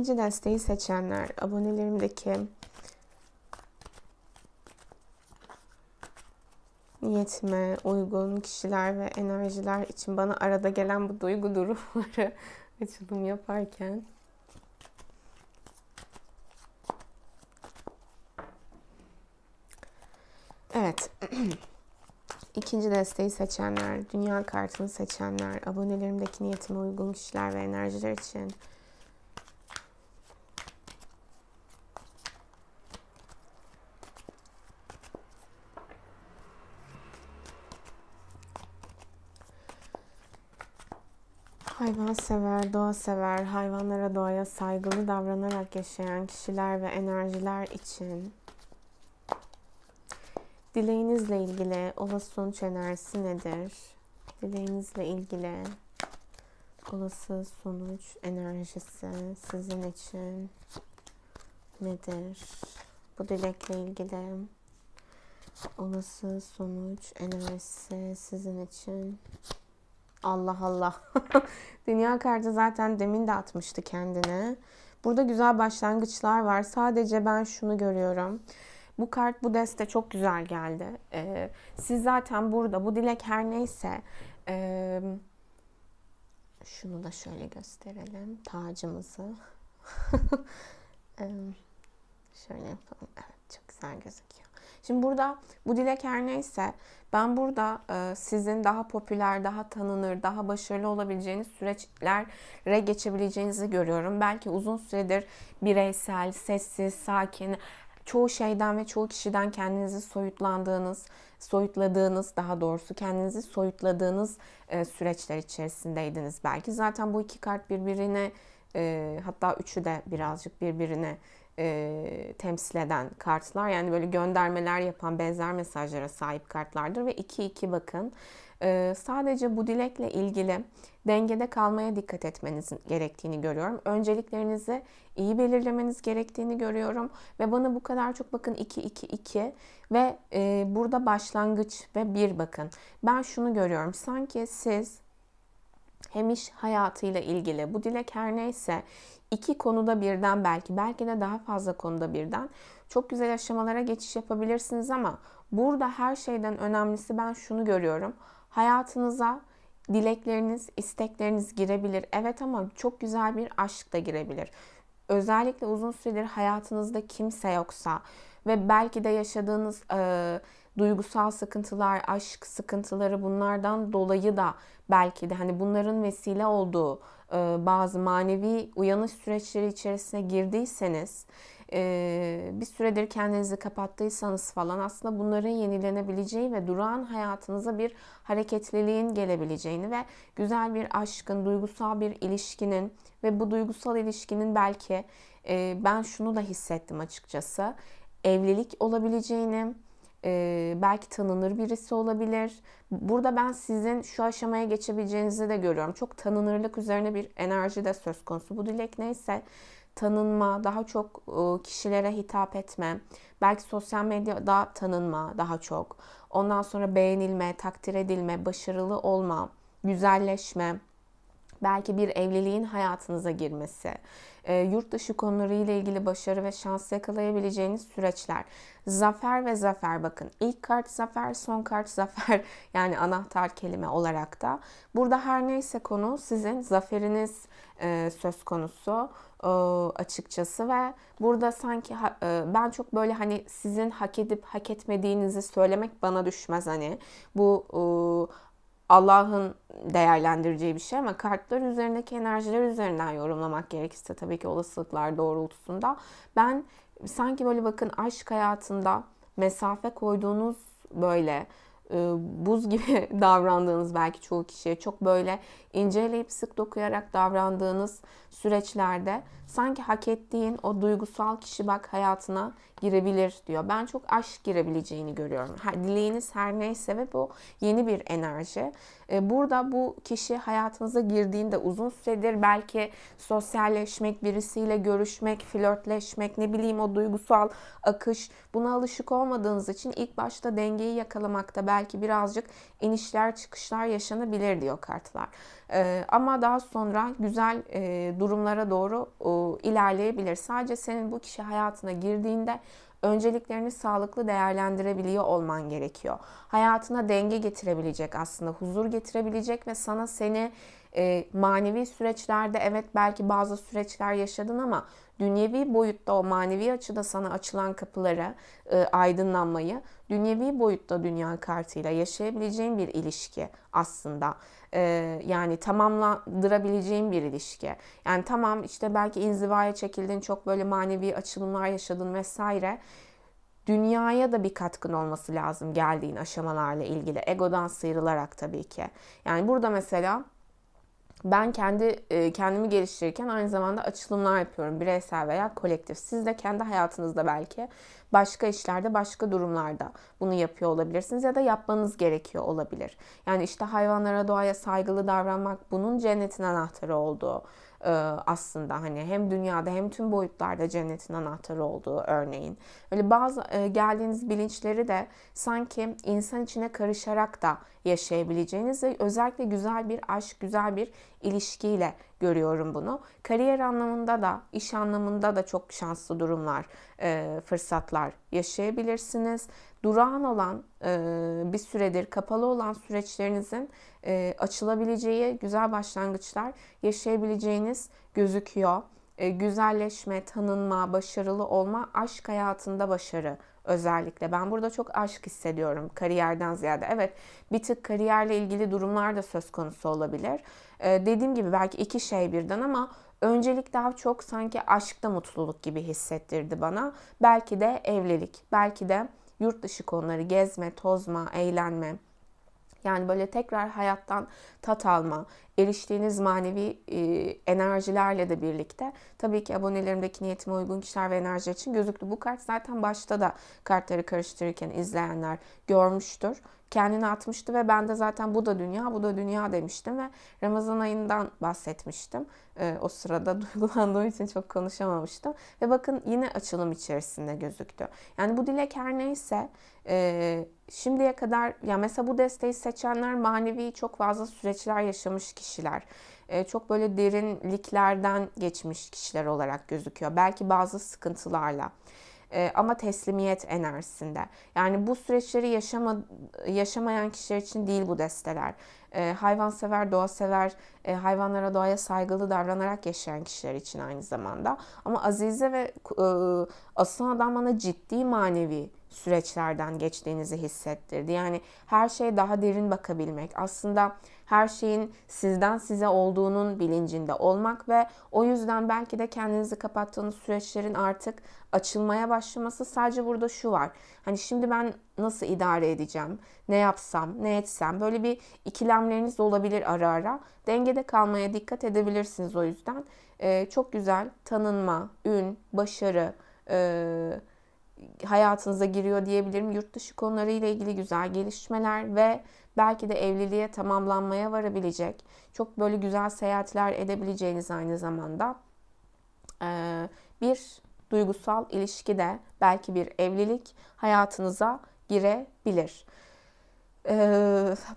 İkinci desteği seçenler, abonelerimdeki niyetime uygun kişiler ve enerjiler için bana arada gelen bu duygu [laughs] durumları açılım yaparken Evet. [clears throat] İkinci desteği seçenler, dünya kartını seçenler, abonelerimdeki niyetime uygun kişiler ve enerjiler için Doğa sever, doğa sever, hayvanlara, doğaya saygılı davranarak yaşayan kişiler ve enerjiler için dileğinizle ilgili olası sonuç enerjisi nedir? Dileğinizle ilgili olası sonuç enerjisi sizin için nedir? Bu dilekle ilgili olası sonuç enerjisi sizin için Allah Allah. [laughs] Dünya kartı zaten demin de atmıştı kendini. Burada güzel başlangıçlar var. Sadece ben şunu görüyorum. Bu kart, bu deste çok güzel geldi. Ee, siz zaten burada, bu dilek her neyse... E, şunu da şöyle gösterelim. Tacımızı. [laughs] Ee, şöyle yapalım. Evet, çok güzel gözüküyor. Şimdi burada bu dilek her neyse ben burada e, sizin daha popüler, daha tanınır, daha başarılı olabileceğiniz süreçlere geçebileceğinizi görüyorum. Belki uzun süredir bireysel, sessiz, sakin, çoğu şeyden ve çoğu kişiden kendinizi soyutlandığınız, soyutladığınız daha doğrusu kendinizi soyutladığınız e, süreçler içerisindeydiniz belki. Zaten bu iki kart birbirine e, hatta üçü de birazcık birbirine e, temsil eden kartlar. Yani böyle göndermeler yapan benzer mesajlara sahip kartlardır ve 2-2 bakın. E, sadece bu dilekle ilgili dengede kalmaya dikkat etmeniz gerektiğini görüyorum. Önceliklerinizi iyi belirlemeniz gerektiğini görüyorum ve bana bu kadar çok bakın 2 2 2 ve e, burada başlangıç ve 1 bakın. Ben şunu görüyorum. Sanki siz hem iş hayatıyla ilgili bu dilek her neyse iki konuda birden belki belki de daha fazla konuda birden çok güzel aşamalara geçiş yapabilirsiniz ama burada her şeyden önemlisi ben şunu görüyorum. Hayatınıza dilekleriniz, istekleriniz girebilir. Evet ama çok güzel bir aşk da girebilir. Özellikle uzun süredir hayatınızda kimse yoksa ve belki de yaşadığınız e, duygusal sıkıntılar, aşk sıkıntıları bunlardan dolayı da belki de hani bunların vesile olduğu e, bazı manevi uyanış süreçleri içerisine girdiyseniz e, bir süredir kendinizi kapattıysanız falan aslında bunların yenilenebileceği ve durağan hayatınıza bir hareketliliğin gelebileceğini ve güzel bir aşkın, duygusal bir ilişkinin ve bu duygusal ilişkinin belki e, ben şunu da hissettim açıkçası evlilik olabileceğini, e, belki tanınır birisi olabilir. Burada ben sizin şu aşamaya geçebileceğinizi de görüyorum. Çok tanınırlık üzerine bir enerji de söz konusu. Bu dilek neyse tanınma, daha çok e, kişilere hitap etme, belki sosyal medyada tanınma daha çok. Ondan sonra beğenilme, takdir edilme, başarılı olma, güzelleşme, belki bir evliliğin hayatınıza girmesi, e, yurt dışı konularıyla ilgili başarı ve şans yakalayabileceğiniz süreçler. Zafer ve zafer bakın. İlk kart zafer, son kart [laughs] zafer yani anahtar kelime olarak da. Burada her neyse konu sizin zaferiniz e, söz konusu e, açıkçası ve burada sanki e, ben çok böyle hani sizin hak edip hak etmediğinizi söylemek bana düşmez hani bu e, Allah'ın değerlendireceği bir şey ama kartlar üzerindeki enerjiler üzerinden yorumlamak gerekirse tabii ki olasılıklar doğrultusunda ben sanki böyle bakın aşk hayatında mesafe koyduğunuz böyle ıı, buz gibi [laughs] davrandığınız belki çoğu kişiye çok böyle inceleyip sık dokuyarak davrandığınız süreçlerde sanki hak ettiğin o duygusal kişi bak hayatına girebilir diyor. Ben çok aşk girebileceğini görüyorum. Her, dileğiniz her neyse ve bu yeni bir enerji. Ee, burada bu kişi hayatınıza girdiğinde uzun süredir belki sosyalleşmek, birisiyle görüşmek, flörtleşmek, ne bileyim o duygusal akış buna alışık olmadığınız için ilk başta dengeyi yakalamakta belki birazcık inişler çıkışlar yaşanabilir diyor kartlar. E, ama daha sonra güzel e, durumlara doğru e, ilerleyebilir. Sadece senin bu kişi hayatına girdiğinde önceliklerini sağlıklı değerlendirebiliyor olman gerekiyor. Hayatına denge getirebilecek aslında huzur getirebilecek ve sana seni e, manevi süreçlerde evet belki bazı süreçler yaşadın ama dünyevi boyutta o manevi açıda sana açılan kapılara e, aydınlanmayı dünyevi boyutta dünya kartıyla yaşayabileceğin bir ilişki aslında. E, yani tamamlandırabileceğin bir ilişki. Yani tamam işte belki inzivaya çekildin, çok böyle manevi açılımlar yaşadın vesaire dünyaya da bir katkın olması lazım geldiğin aşamalarla ilgili. Egodan sıyrılarak tabii ki. Yani burada mesela ben kendi e, kendimi geliştirirken aynı zamanda açılımlar yapıyorum bireysel veya kolektif. Siz de kendi hayatınızda belki başka işlerde, başka durumlarda bunu yapıyor olabilirsiniz ya da yapmanız gerekiyor olabilir. Yani işte hayvanlara, doğaya saygılı davranmak bunun cennetin anahtarı olduğu e, aslında hani hem dünyada hem tüm boyutlarda cennetin anahtarı olduğu örneğin. böyle bazı e, geldiğiniz bilinçleri de sanki insan içine karışarak da yaşayabileceğiniz ve özellikle güzel bir aşk, güzel bir ilişkiyle görüyorum bunu. Kariyer anlamında da, iş anlamında da çok şanslı durumlar, e, fırsatlar yaşayabilirsiniz durağan olan e, bir süredir kapalı olan süreçlerinizin e, açılabileceği güzel başlangıçlar yaşayabileceğiniz gözüküyor. E, güzelleşme, tanınma, başarılı olma, aşk hayatında başarı özellikle. Ben burada çok aşk hissediyorum kariyerden ziyade. Evet bir tık kariyerle ilgili durumlar da söz konusu olabilir. Ee, dediğim gibi belki iki şey birden ama öncelik daha çok sanki aşkta mutluluk gibi hissettirdi bana. Belki de evlilik, belki de yurt dışı konuları, gezme, tozma, eğlenme. Yani böyle tekrar hayattan tat alma, eriştiğiniz manevi e, enerjilerle de birlikte tabii ki abonelerimdeki niyetime uygun kişiler ve enerji için gözüktü. Bu kart zaten başta da kartları karıştırırken izleyenler görmüştür. Kendini atmıştı ve ben de zaten bu da dünya, bu da dünya demiştim ve Ramazan ayından bahsetmiştim. E, o sırada [laughs] duygulandığım için çok konuşamamıştım. Ve bakın yine açılım içerisinde gözüktü. Yani bu dilek her neyse e, şimdiye kadar ya mesela bu desteği seçenler manevi çok fazla süreçler yaşamış kişi kişiler. E, çok böyle derinliklerden geçmiş kişiler olarak gözüküyor. Belki bazı sıkıntılarla e, ama teslimiyet enerjisinde. Yani bu süreçleri yaşama, yaşamayan kişiler için değil bu desteler. E, hayvansever, doğa sever, e, hayvanlara doğaya saygılı davranarak yaşayan kişiler için aynı zamanda. Ama Azize ve e, Aslan Adam bana ciddi manevi süreçlerden geçtiğinizi hissettirdi. Yani her şeye daha derin bakabilmek. Aslında her şeyin sizden size olduğunun bilincinde olmak ve o yüzden belki de kendinizi kapattığınız süreçlerin artık açılmaya başlaması sadece burada şu var. Hani şimdi ben nasıl idare edeceğim? Ne yapsam, ne etsem? Böyle bir ikilemleriniz olabilir ara ara. Dengede kalmaya dikkat edebilirsiniz o yüzden. Ee, çok güzel tanınma, ün, başarı, ee, hayatınıza giriyor diyebilirim. Yurt dışı konularıyla ilgili güzel gelişmeler ve belki de evliliğe tamamlanmaya varabilecek. Çok böyle güzel seyahatler edebileceğiniz aynı zamanda e, bir duygusal ilişki de belki bir evlilik hayatınıza girebilir. E,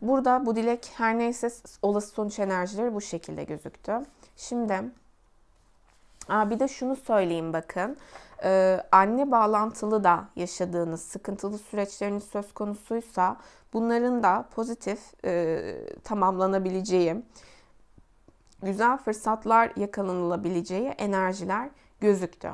burada bu dilek her neyse olası sonuç enerjileri bu şekilde gözüktü. Şimdi Aa, bir de şunu söyleyeyim bakın. Ee, anne bağlantılı da yaşadığınız sıkıntılı süreçleriniz söz konusuysa bunların da pozitif e, tamamlanabileceği, güzel fırsatlar yakalanılabileceği enerjiler gözüktü.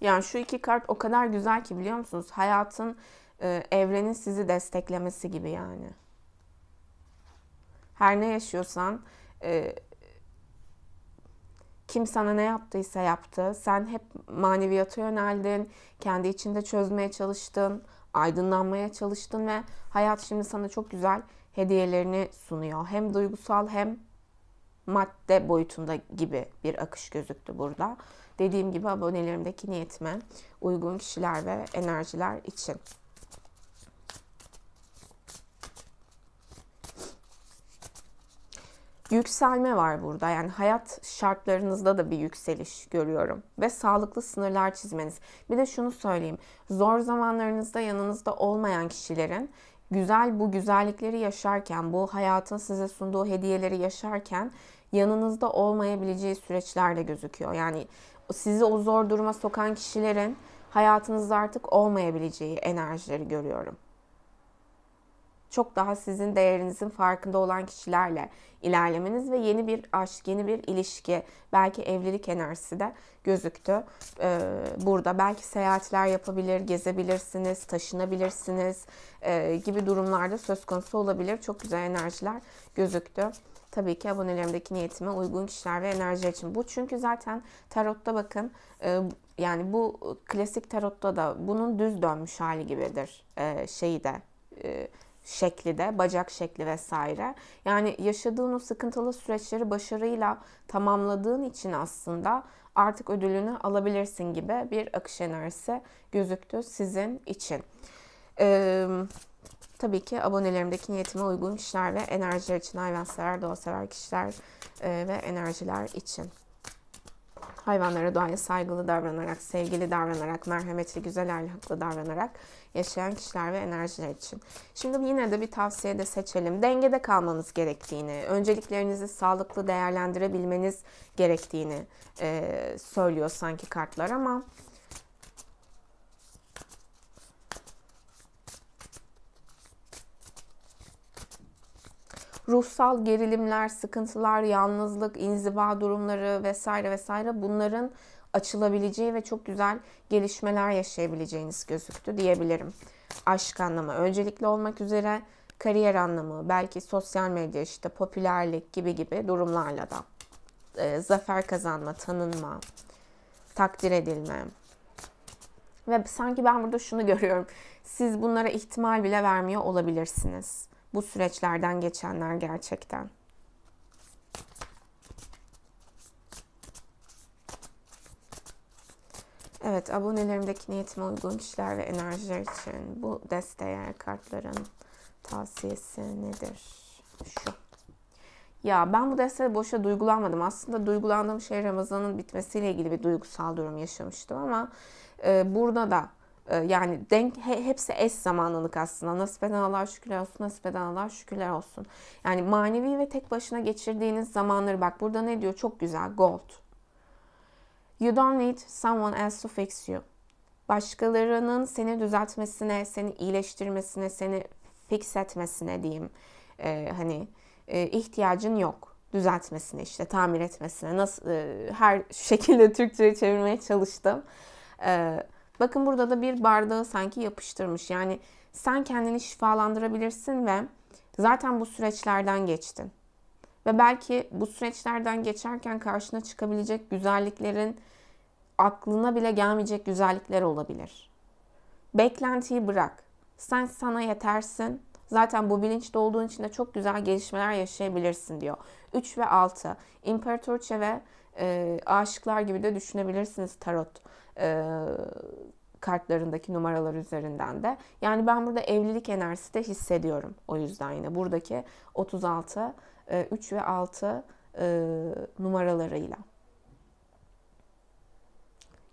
Yani şu iki kart o kadar güzel ki biliyor musunuz? Hayatın, e, evrenin sizi desteklemesi gibi yani. Her ne yaşıyorsan, e, kim sana ne yaptıysa yaptı. Sen hep maneviyata yöneldin, kendi içinde çözmeye çalıştın, aydınlanmaya çalıştın ve hayat şimdi sana çok güzel hediyelerini sunuyor. Hem duygusal hem madde boyutunda gibi bir akış gözüktü burada. Dediğim gibi abonelerimdeki niyetime uygun kişiler ve enerjiler için. yükselme var burada. Yani hayat şartlarınızda da bir yükseliş görüyorum. Ve sağlıklı sınırlar çizmeniz. Bir de şunu söyleyeyim. Zor zamanlarınızda yanınızda olmayan kişilerin güzel bu güzellikleri yaşarken, bu hayatın size sunduğu hediyeleri yaşarken yanınızda olmayabileceği süreçler de gözüküyor. Yani sizi o zor duruma sokan kişilerin hayatınızda artık olmayabileceği enerjileri görüyorum. Çok daha sizin değerinizin farkında olan kişilerle ilerlemeniz ve yeni bir aşk, yeni bir ilişki, belki evlilik enerjisi de gözüktü. Ee, burada belki seyahatler yapabilir, gezebilirsiniz, taşınabilirsiniz e, gibi durumlarda söz konusu olabilir. Çok güzel enerjiler gözüktü tabii ki abonelerimdeki niyetime uygun kişiler ve enerji için bu. Çünkü zaten tarotta bakın e, yani bu klasik tarotta da bunun düz dönmüş hali gibidir e, şeyi de. E, şekli de, bacak şekli vesaire. Yani yaşadığın o sıkıntılı süreçleri başarıyla tamamladığın için aslında artık ödülünü alabilirsin gibi bir akış enerjisi gözüktü sizin için. Ee, Tabii ki abonelerimdeki niyetime uygun kişiler ve enerjiler için hayvan sever, doğa sever kişiler e, ve enerjiler için. Hayvanlara doğaya saygılı davranarak, sevgili davranarak, merhametli, güzel ahlaklı davranarak yaşayan kişiler ve enerjiler için. Şimdi yine de bir tavsiye de seçelim. Dengede kalmanız gerektiğini, önceliklerinizi sağlıklı değerlendirebilmeniz gerektiğini e, söylüyor sanki kartlar ama ruhsal gerilimler, sıkıntılar, yalnızlık, inziva durumları vesaire vesaire bunların açılabileceği ve çok güzel gelişmeler yaşayabileceğiniz gözüktü diyebilirim. Aşk anlamı öncelikli olmak üzere kariyer anlamı, belki sosyal medya işte popülerlik gibi gibi durumlarla da e, zafer kazanma, tanınma, takdir edilme. Ve sanki ben burada şunu görüyorum. Siz bunlara ihtimal bile vermiyor olabilirsiniz bu süreçlerden geçenler gerçekten. Evet, abonelerimdeki niyetime uygun kişiler ve enerjiler için bu desteğe kartların tavsiyesi nedir? Şu. Ya ben bu destede boşa duygulanmadım. Aslında duygulandığım şey Ramazan'ın bitmesiyle ilgili bir duygusal durum yaşamıştım ama e, burada da ee, yani denk he, hepsi eş zamanlılık aslında. Nasip eden Allah şükürler olsun, nasip eden Allah şükürler olsun. Yani manevi ve tek başına geçirdiğiniz zamanları bak burada ne diyor? Çok güzel. Gold. You don't need someone else to fix you. Başkalarının seni düzeltmesine, seni iyileştirmesine, seni fix etmesine diyeyim. Ee, hani e, ihtiyacın yok. Düzeltmesine işte, tamir etmesine. Nasıl e, her [laughs] şekilde Türkçe'ye çevirmeye çalıştım. Eee Bakın burada da bir bardağı sanki yapıştırmış. Yani sen kendini şifalandırabilirsin ve zaten bu süreçlerden geçtin. Ve belki bu süreçlerden geçerken karşına çıkabilecek güzelliklerin aklına bile gelmeyecek güzellikler olabilir. Beklentiyi bırak. Sen sana yetersin. Zaten bu bilinçte olduğun için de çok güzel gelişmeler yaşayabilirsin diyor. 3 ve 6. İmparatorça ve e, aşıklar gibi de düşünebilirsiniz tarot e, kartlarındaki numaralar üzerinden de. Yani ben burada evlilik enerjisi de hissediyorum. O yüzden yine buradaki 36, e, 3 ve 6 e, numaralarıyla.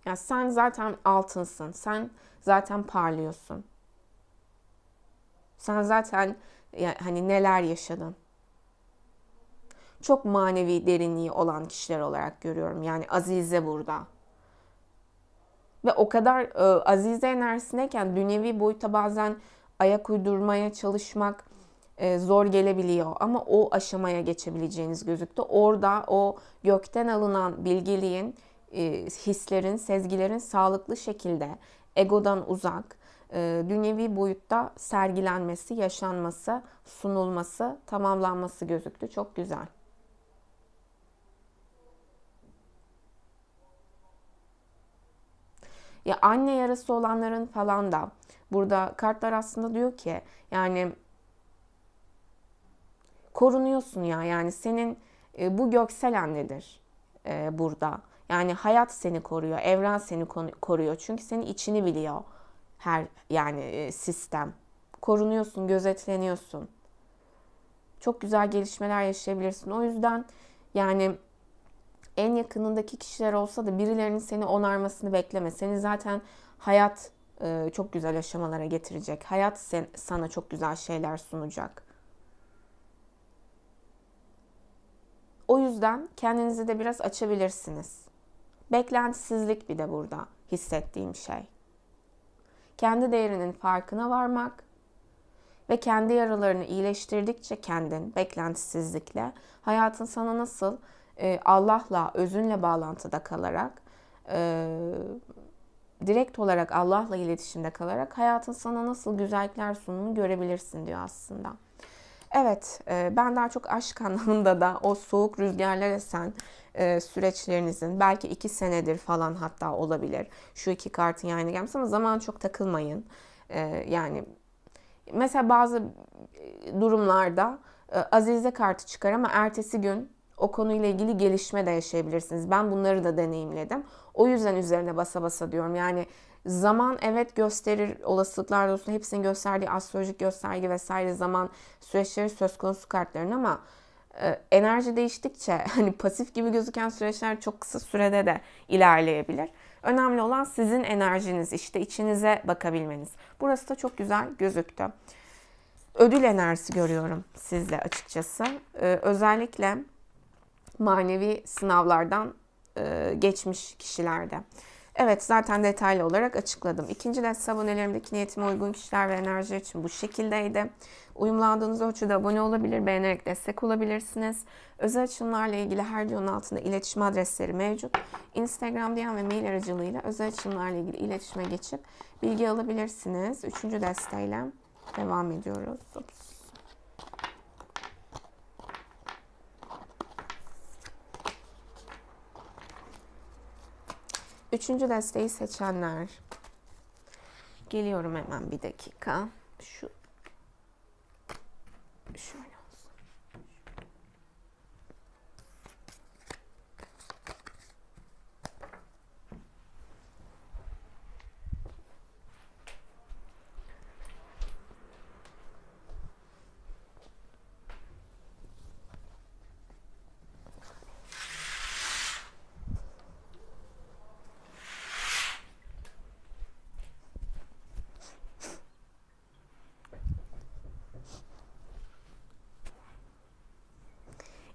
ya sen zaten altınsın. Sen zaten parlıyorsun. Sen zaten yani hani neler yaşadın? Çok manevi derinliği olan kişiler olarak görüyorum. Yani Azize burada. Ve o kadar e, azize enerjisindeyken dünyevi boyuta bazen ayak uydurmaya çalışmak e, zor gelebiliyor. Ama o aşamaya geçebileceğiniz gözüktü. Orada o gökten alınan bilgeliğin, e, hislerin, sezgilerin sağlıklı şekilde egodan uzak, e, dünyevi boyutta sergilenmesi, yaşanması, sunulması, tamamlanması gözüktü. Çok güzel. ya anne yarası olanların falan da burada kartlar aslında diyor ki yani korunuyorsun ya yani senin e, bu göksel annedir e, burada. Yani hayat seni koruyor, evren seni koruyor. Çünkü senin içini biliyor her yani e, sistem. Korunuyorsun, gözetleniyorsun. Çok güzel gelişmeler yaşayabilirsin. O yüzden yani en yakınındaki kişiler olsa da birilerinin seni onarmasını bekleme. Seni zaten hayat e, çok güzel aşamalara getirecek. Hayat sen, sana çok güzel şeyler sunacak. O yüzden kendinizi de biraz açabilirsiniz. Beklentisizlik bir de burada hissettiğim şey. Kendi değerinin farkına varmak ve kendi yaralarını iyileştirdikçe kendin beklentisizlikle hayatın sana nasıl e, Allah'la, özünle bağlantıda kalarak, e, direkt olarak Allah'la iletişimde kalarak hayatın sana nasıl güzellikler sunduğunu görebilirsin diyor aslında. Evet, e, ben daha çok aşk [laughs] anlamında da o soğuk rüzgarlar esen e, süreçlerinizin belki iki senedir falan hatta olabilir. Şu iki kartın yani gelmiş ama zaman çok takılmayın. E, yani mesela bazı durumlarda e, Azize kartı çıkar ama ertesi gün o konuyla ilgili gelişme de yaşayabilirsiniz. Ben bunları da deneyimledim. O yüzden üzerine basa basa diyorum. Yani zaman evet gösterir olasılıklar olsun hepsinin gösterdiği astrolojik gösterge vesaire zaman süreçleri söz konusu kartların ama e, enerji değiştikçe [laughs] hani pasif gibi gözüken süreçler çok kısa sürede de ilerleyebilir. Önemli olan sizin enerjiniz, işte içinize bakabilmeniz. Burası da çok güzel gözüktü. Ödül enerjisi görüyorum sizle açıkçası. Ee, özellikle manevi sınavlardan e, geçmiş kişilerde. Evet zaten detaylı olarak açıkladım. İkinci ders abonelerimdeki niyetime uygun kişiler ve enerji için bu şekildeydi. Uyumlandığınız ölçüde abone olabilir, beğenerek destek olabilirsiniz. Özel açılımlarla ilgili her videonun altında iletişim adresleri mevcut. Instagram DM ve mail aracılığıyla özel açılımlarla ilgili iletişime geçip bilgi alabilirsiniz. Üçüncü desteyle devam ediyoruz. Üçüncü desteği seçenler. Geliyorum hemen bir dakika. Şu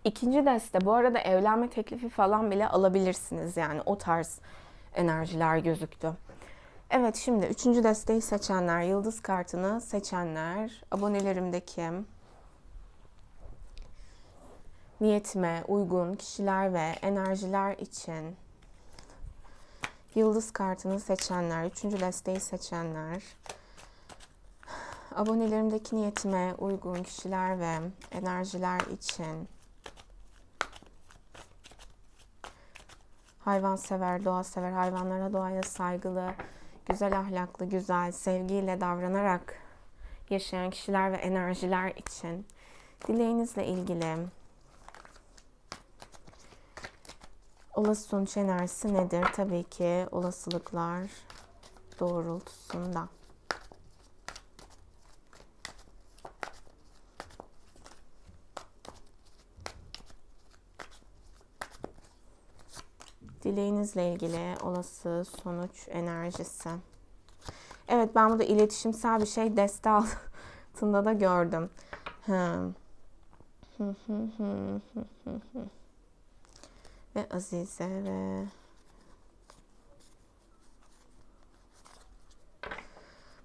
İkinci deste bu arada evlenme teklifi falan bile alabilirsiniz yani o tarz enerjiler gözüktü. Evet şimdi üçüncü desteği seçenler, yıldız kartını seçenler, abonelerimdeki niyetime uygun kişiler ve enerjiler için yıldız kartını seçenler, üçüncü desteği seçenler, abonelerimdeki niyetime uygun kişiler ve enerjiler için hayvansever, doğa sever, hayvanlara doğaya saygılı, güzel ahlaklı, güzel, sevgiyle davranarak yaşayan kişiler ve enerjiler için dileğinizle ilgili olası sonuç enerjisi nedir? Tabii ki olasılıklar doğrultusunda. Dileğinizle ilgili olası sonuç enerjisi. Evet ben burada iletişimsel bir şey deste [laughs] altında da gördüm. ve Azize ve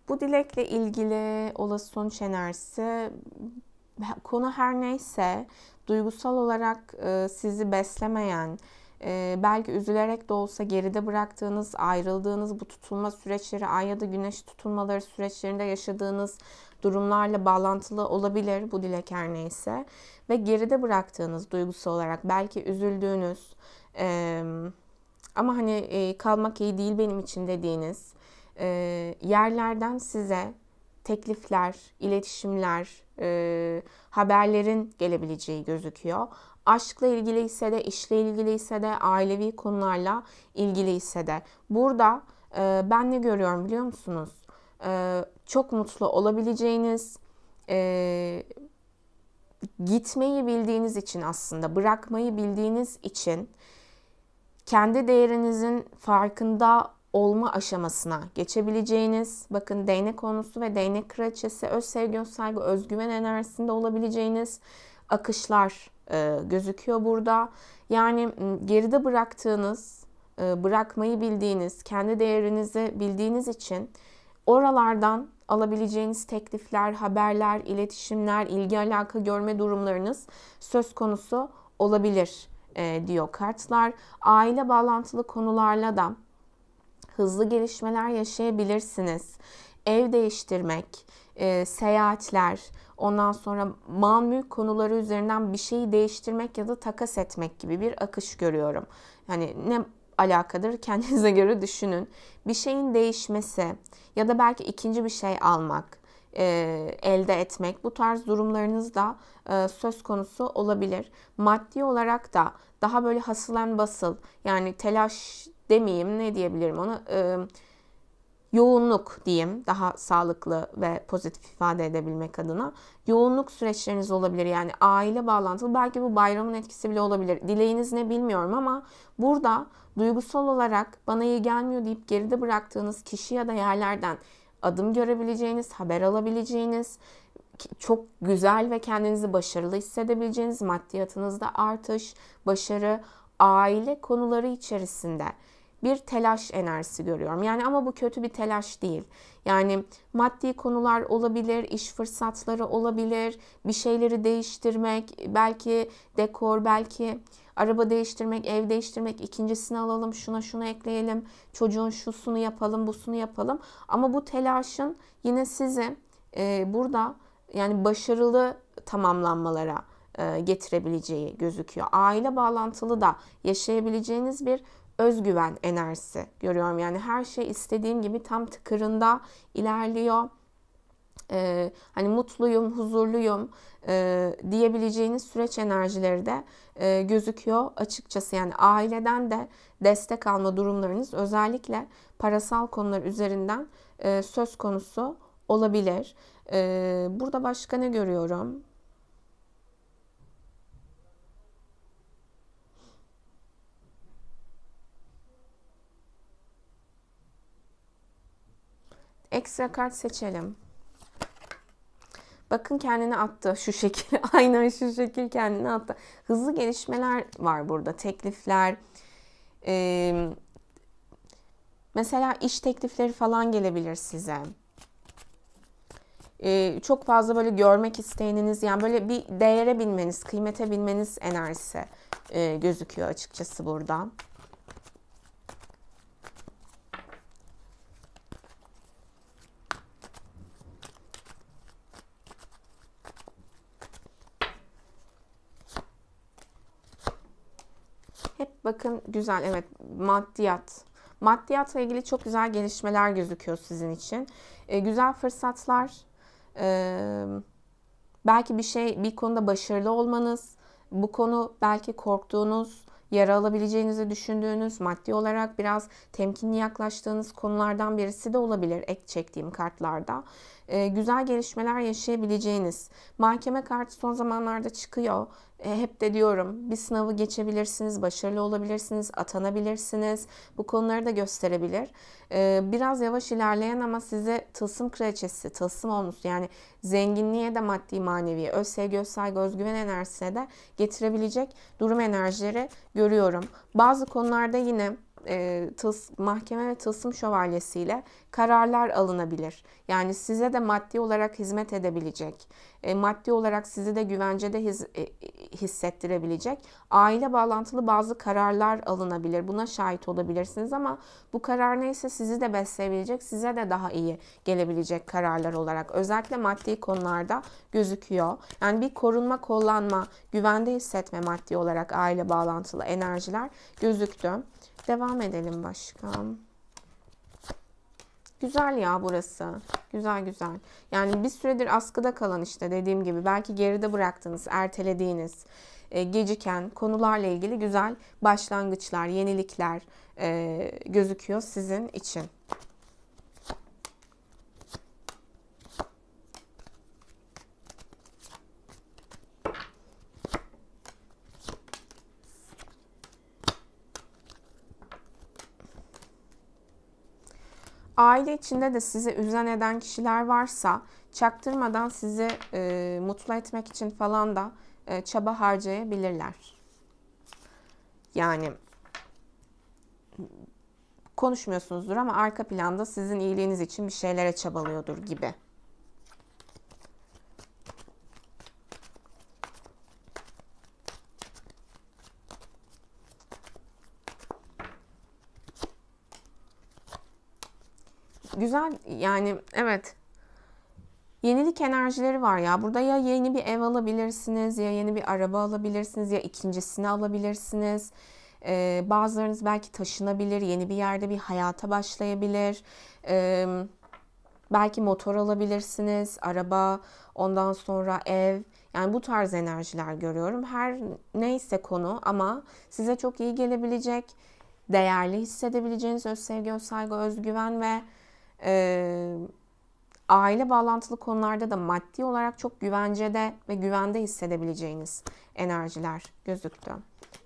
bu dilekle ilgili olası sonuç enerjisi konu her neyse duygusal olarak ıı, sizi beslemeyen e, belki üzülerek de olsa geride bıraktığınız, ayrıldığınız bu tutulma süreçleri, ay ya da güneş tutulmaları süreçlerinde yaşadığınız durumlarla bağlantılı olabilir bu dilek her neyse. Ve geride bıraktığınız duygusu olarak belki üzüldüğünüz e, ama hani e, kalmak iyi değil benim için dediğiniz e, yerlerden size teklifler, iletişimler, e, haberlerin gelebileceği gözüküyor. Aşkla ilgili ise de, işle ilgili ise de, ailevi konularla ilgili ise de. Burada e, ben ne görüyorum biliyor musunuz? E, çok mutlu olabileceğiniz, e, gitmeyi bildiğiniz için aslında, bırakmayı bildiğiniz için kendi değerinizin farkında olma aşamasına geçebileceğiniz, bakın DNA konusu ve DNA kraliçesi, öz sevgi, öz saygı, özgüven enerjisinde olabileceğiniz akışlar, e, gözüküyor burada. Yani geride bıraktığınız, e, bırakmayı bildiğiniz, kendi değerinizi bildiğiniz için oralardan alabileceğiniz teklifler, haberler, iletişimler, ilgi alaka görme durumlarınız söz konusu olabilir e, diyor kartlar. Aile bağlantılı konularla da hızlı gelişmeler yaşayabilirsiniz. Ev değiştirmek, e, seyahatler, ondan sonra mal mülk konuları üzerinden bir şeyi değiştirmek ya da takas etmek gibi bir akış görüyorum. Yani ne alakadır [laughs] kendinize göre düşünün. Bir şeyin değişmesi ya da belki ikinci bir şey almak, e, elde etmek bu tarz durumlarınız da e, söz konusu olabilir. Maddi olarak da daha böyle hasılan basıl yani telaş demeyeyim ne diyebilirim ona... E, yoğunluk diyeyim daha sağlıklı ve pozitif ifade edebilmek adına yoğunluk süreçleriniz olabilir. Yani aile bağlantılı belki bu bayramın etkisi bile olabilir. Dileğiniz ne bilmiyorum ama burada duygusal olarak bana iyi gelmiyor deyip geride bıraktığınız kişi ya da yerlerden adım görebileceğiniz, haber alabileceğiniz, çok güzel ve kendinizi başarılı hissedebileceğiniz, maddiyatınızda artış, başarı, aile konuları içerisinde bir telaş enerjisi görüyorum. Yani ama bu kötü bir telaş değil. Yani maddi konular olabilir, iş fırsatları olabilir, bir şeyleri değiştirmek, belki dekor, belki araba değiştirmek, ev değiştirmek, ikincisini alalım, şuna şunu ekleyelim, çocuğun şusunu yapalım, busunu yapalım. Ama bu telaşın yine sizi e, burada yani başarılı tamamlanmalara e, getirebileceği gözüküyor. Aile bağlantılı da yaşayabileceğiniz bir özgüven enerjisi görüyorum. Yani her şey istediğim gibi tam tıkırında ilerliyor. Ee, hani mutluyum, huzurluyum e, diyebileceğiniz süreç enerjileri de e, gözüküyor açıkçası. Yani aileden de destek alma durumlarınız özellikle parasal konular üzerinden e, söz konusu olabilir. E, burada başka ne görüyorum? Ekstra kart seçelim. Bakın kendini attı şu şekil. [laughs] Aynen şu şekil kendini attı. Hızlı gelişmeler var burada. Teklifler. Ee, mesela iş teklifleri falan gelebilir size. Ee, çok fazla böyle görmek isteğiniz yani böyle bir değere bilmeniz, kıymete bilmeniz enerjisi e, gözüküyor açıkçası burada. bakın güzel evet maddiyat. Maddiyatla ilgili çok güzel gelişmeler gözüküyor sizin için. E, güzel fırsatlar, e, belki bir şey bir konuda başarılı olmanız, bu konu belki korktuğunuz, yara alabileceğinizi düşündüğünüz, maddi olarak biraz temkinli yaklaştığınız konulardan birisi de olabilir ek çektiğim kartlarda e, güzel gelişmeler yaşayabileceğiniz. Mahkeme kartı son zamanlarda çıkıyor. E, hep de diyorum bir sınavı geçebilirsiniz, başarılı olabilirsiniz, atanabilirsiniz. Bu konuları da gösterebilir. E, biraz yavaş ilerleyen ama size tılsım kraliçesi, tılsım olmuş yani zenginliğe de maddi manevi, öz sevgi, öz saygı, özgüven enerjisine de getirebilecek durum enerjileri görüyorum. Bazı konularda yine e, tılsım, mahkeme ve tılsım şövalyesiyle kararlar alınabilir. Yani size de maddi olarak hizmet edebilecek, e, maddi olarak sizi de güvencede his, e, hissettirebilecek aile bağlantılı bazı kararlar alınabilir. Buna şahit olabilirsiniz ama bu karar neyse sizi de besleyebilecek, size de daha iyi gelebilecek kararlar olarak özellikle maddi konularda gözüküyor. Yani bir korunma, kollanma, güvende hissetme maddi olarak aile bağlantılı enerjiler gözüktü. Devam edelim başka. Güzel ya burası. Güzel güzel. Yani bir süredir askıda kalan işte dediğim gibi. Belki geride bıraktığınız, ertelediğiniz, e, geciken konularla ilgili güzel başlangıçlar, yenilikler e, gözüküyor sizin için. Aile içinde de sizi üzen eden kişiler varsa çaktırmadan sizi e, mutlu etmek için falan da e, çaba harcayabilirler. Yani konuşmuyorsunuzdur ama arka planda sizin iyiliğiniz için bir şeylere çabalıyordur gibi. güzel yani evet yenilik enerjileri var ya. Burada ya yeni bir ev alabilirsiniz ya yeni bir araba alabilirsiniz ya ikincisini alabilirsiniz. Ee, bazılarınız belki taşınabilir, yeni bir yerde bir hayata başlayabilir. Ee, belki motor alabilirsiniz, araba, ondan sonra ev. Yani bu tarz enerjiler görüyorum. Her neyse konu ama size çok iyi gelebilecek, değerli hissedebileceğiniz öz sevgi, öz saygı, özgüven ve ee, aile bağlantılı konularda da maddi olarak çok güvencede ve güvende hissedebileceğiniz enerjiler gözüktü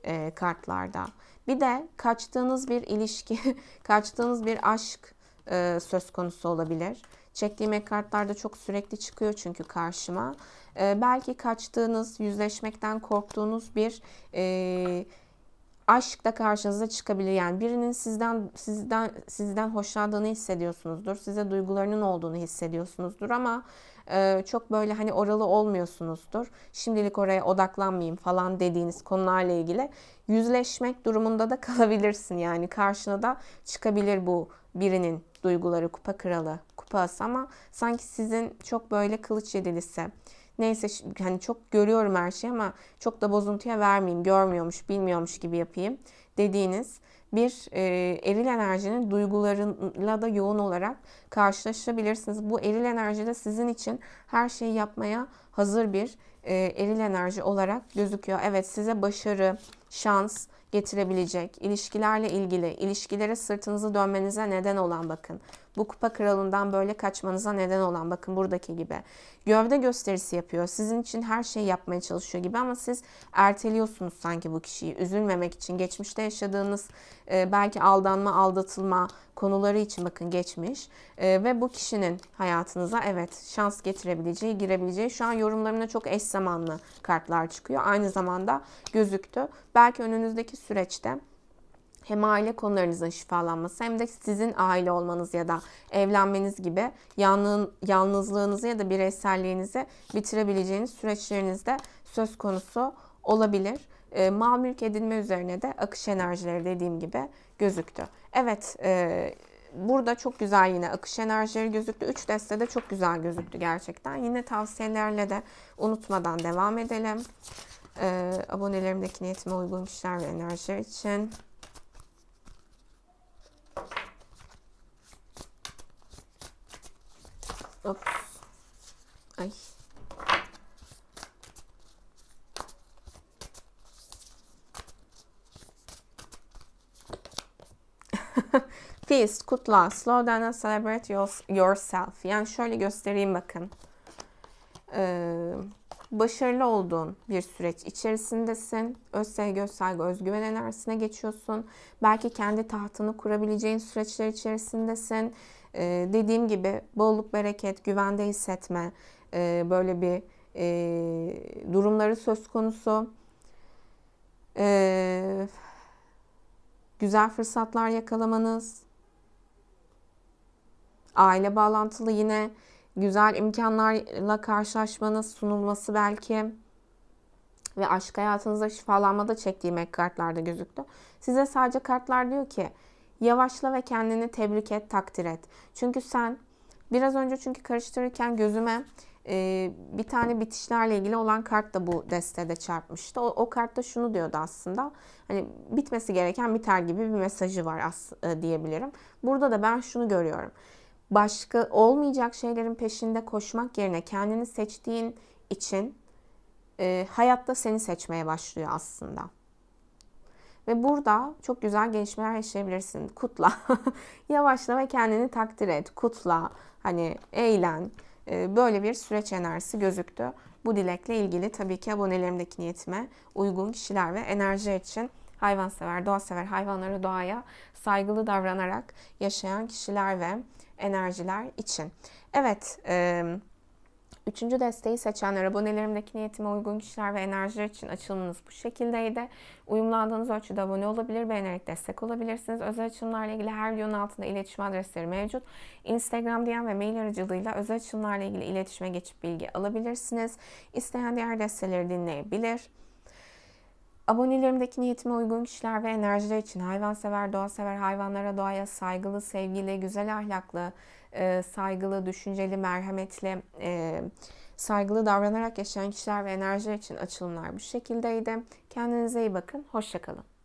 e, kartlarda. Bir de kaçtığınız bir ilişki, [laughs] kaçtığınız bir aşk e, söz konusu olabilir. Çektiğim kartlarda çok sürekli çıkıyor çünkü karşıma. E, belki kaçtığınız, yüzleşmekten korktuğunuz bir e, Aşkta karşınıza çıkabilir. Yani birinin sizden sizden sizden hoşlandığını hissediyorsunuzdur. Size duygularının olduğunu hissediyorsunuzdur ama e, çok böyle hani oralı olmuyorsunuzdur. Şimdilik oraya odaklanmayayım falan dediğiniz konularla ilgili yüzleşmek durumunda da [laughs] kalabilirsin. Yani karşına da çıkabilir bu birinin duyguları kupa kralı, kupa ama sanki sizin çok böyle kılıç yedilisi neyse hani çok görüyorum her şeyi ama çok da bozuntuya vermeyeyim, görmüyormuş, bilmiyormuş gibi yapayım dediğiniz bir e, eril enerjinin duygularıyla da yoğun olarak karşılaşabilirsiniz. Bu eril enerji de sizin için her şeyi yapmaya hazır bir e, eril enerji olarak gözüküyor. Evet size başarı, şans getirebilecek, ilişkilerle ilgili, ilişkilere sırtınızı dönmenize neden olan bakın bu kupa kralından böyle kaçmanıza neden olan bakın buradaki gibi. Gövde gösterisi yapıyor. Sizin için her şeyi yapmaya çalışıyor gibi ama siz erteliyorsunuz sanki bu kişiyi. Üzülmemek için geçmişte yaşadığınız e, belki aldanma, aldatılma konuları için bakın geçmiş. E, ve bu kişinin hayatınıza evet şans getirebileceği, girebileceği şu an yorumlarımda çok eş zamanlı kartlar çıkıyor. Aynı zamanda gözüktü. Belki önünüzdeki süreçte hem aile konularınızın şifalanması hem de sizin aile olmanız ya da evlenmeniz gibi yalnızlığınızı ya da bireyselliğinizi bitirebileceğiniz süreçlerinizde söz konusu olabilir. E, mal mülk edinme üzerine de akış enerjileri dediğim gibi gözüktü. Evet, e, burada çok güzel yine akış enerjileri gözüktü. Üç deste de çok güzel gözüktü gerçekten. Yine tavsiyelerle de unutmadan devam edelim. E, abonelerimdeki niyetime uygun kişiler ve enerjiler için. Hop. Ay. Feast, [laughs] kutla, slow down and celebrate yourself. Yani şöyle göstereyim bakın. Ee, başarılı olduğun bir süreç içerisindesin. Öz sevgi, öz saygı, özgüven enerjisine geçiyorsun. Belki kendi tahtını kurabileceğin süreçler içerisindesin. Ee, dediğim gibi bolluk, bereket, güvende hissetme e, böyle bir e, durumları söz konusu. E, güzel fırsatlar yakalamanız, aile bağlantılı yine güzel imkanlarla karşılaşmanız sunulması belki ve aşk hayatınızda şifalanmada çektiğim ek kartlarda gözüktü. Size sadece kartlar diyor ki yavaşla ve kendini tebrik et, takdir et. Çünkü sen biraz önce çünkü karıştırırken gözüme e, bir tane bitişlerle ilgili olan kart da bu destede çarpmıştı. O, o da şunu diyordu aslında. Hani bitmesi gereken biter gibi bir mesajı var as, e, diyebilirim. Burada da ben şunu görüyorum başka olmayacak şeylerin peşinde koşmak yerine kendini seçtiğin için e, hayatta seni seçmeye başlıyor aslında. Ve burada çok güzel gelişmeler yaşayabilirsin. Kutla. [laughs] Yavaşla ve kendini takdir et. Kutla. Hani eğlen. E, böyle bir süreç enerjisi gözüktü. Bu dilekle ilgili tabii ki abonelerimdeki niyetime uygun kişiler ve enerji için hayvansever, doğa sever hayvanlara, doğaya saygılı davranarak yaşayan kişiler ve enerjiler için. Evet, e, üçüncü desteği seçenler, abonelerimdeki niyetime uygun kişiler ve enerjiler için açılımınız bu şekildeydi. Uyumlandığınız ölçüde abone olabilir, beğenerek destek olabilirsiniz. Özel açılımlarla ilgili her videonun altında iletişim adresleri mevcut. Instagram diyen ve mail aracılığıyla özel açılımlarla ilgili iletişime geçip bilgi alabilirsiniz. İsteyen diğer desteleri dinleyebilir. Abonelerimdeki niyetime uygun kişiler ve enerjiler için hayvansever, doğasever, hayvanlara, doğaya saygılı, sevgili, güzel ahlaklı, e, saygılı, düşünceli, merhametli, e, saygılı davranarak yaşayan kişiler ve enerjiler için açılımlar bu şekildeydi. Kendinize iyi bakın, hoşçakalın.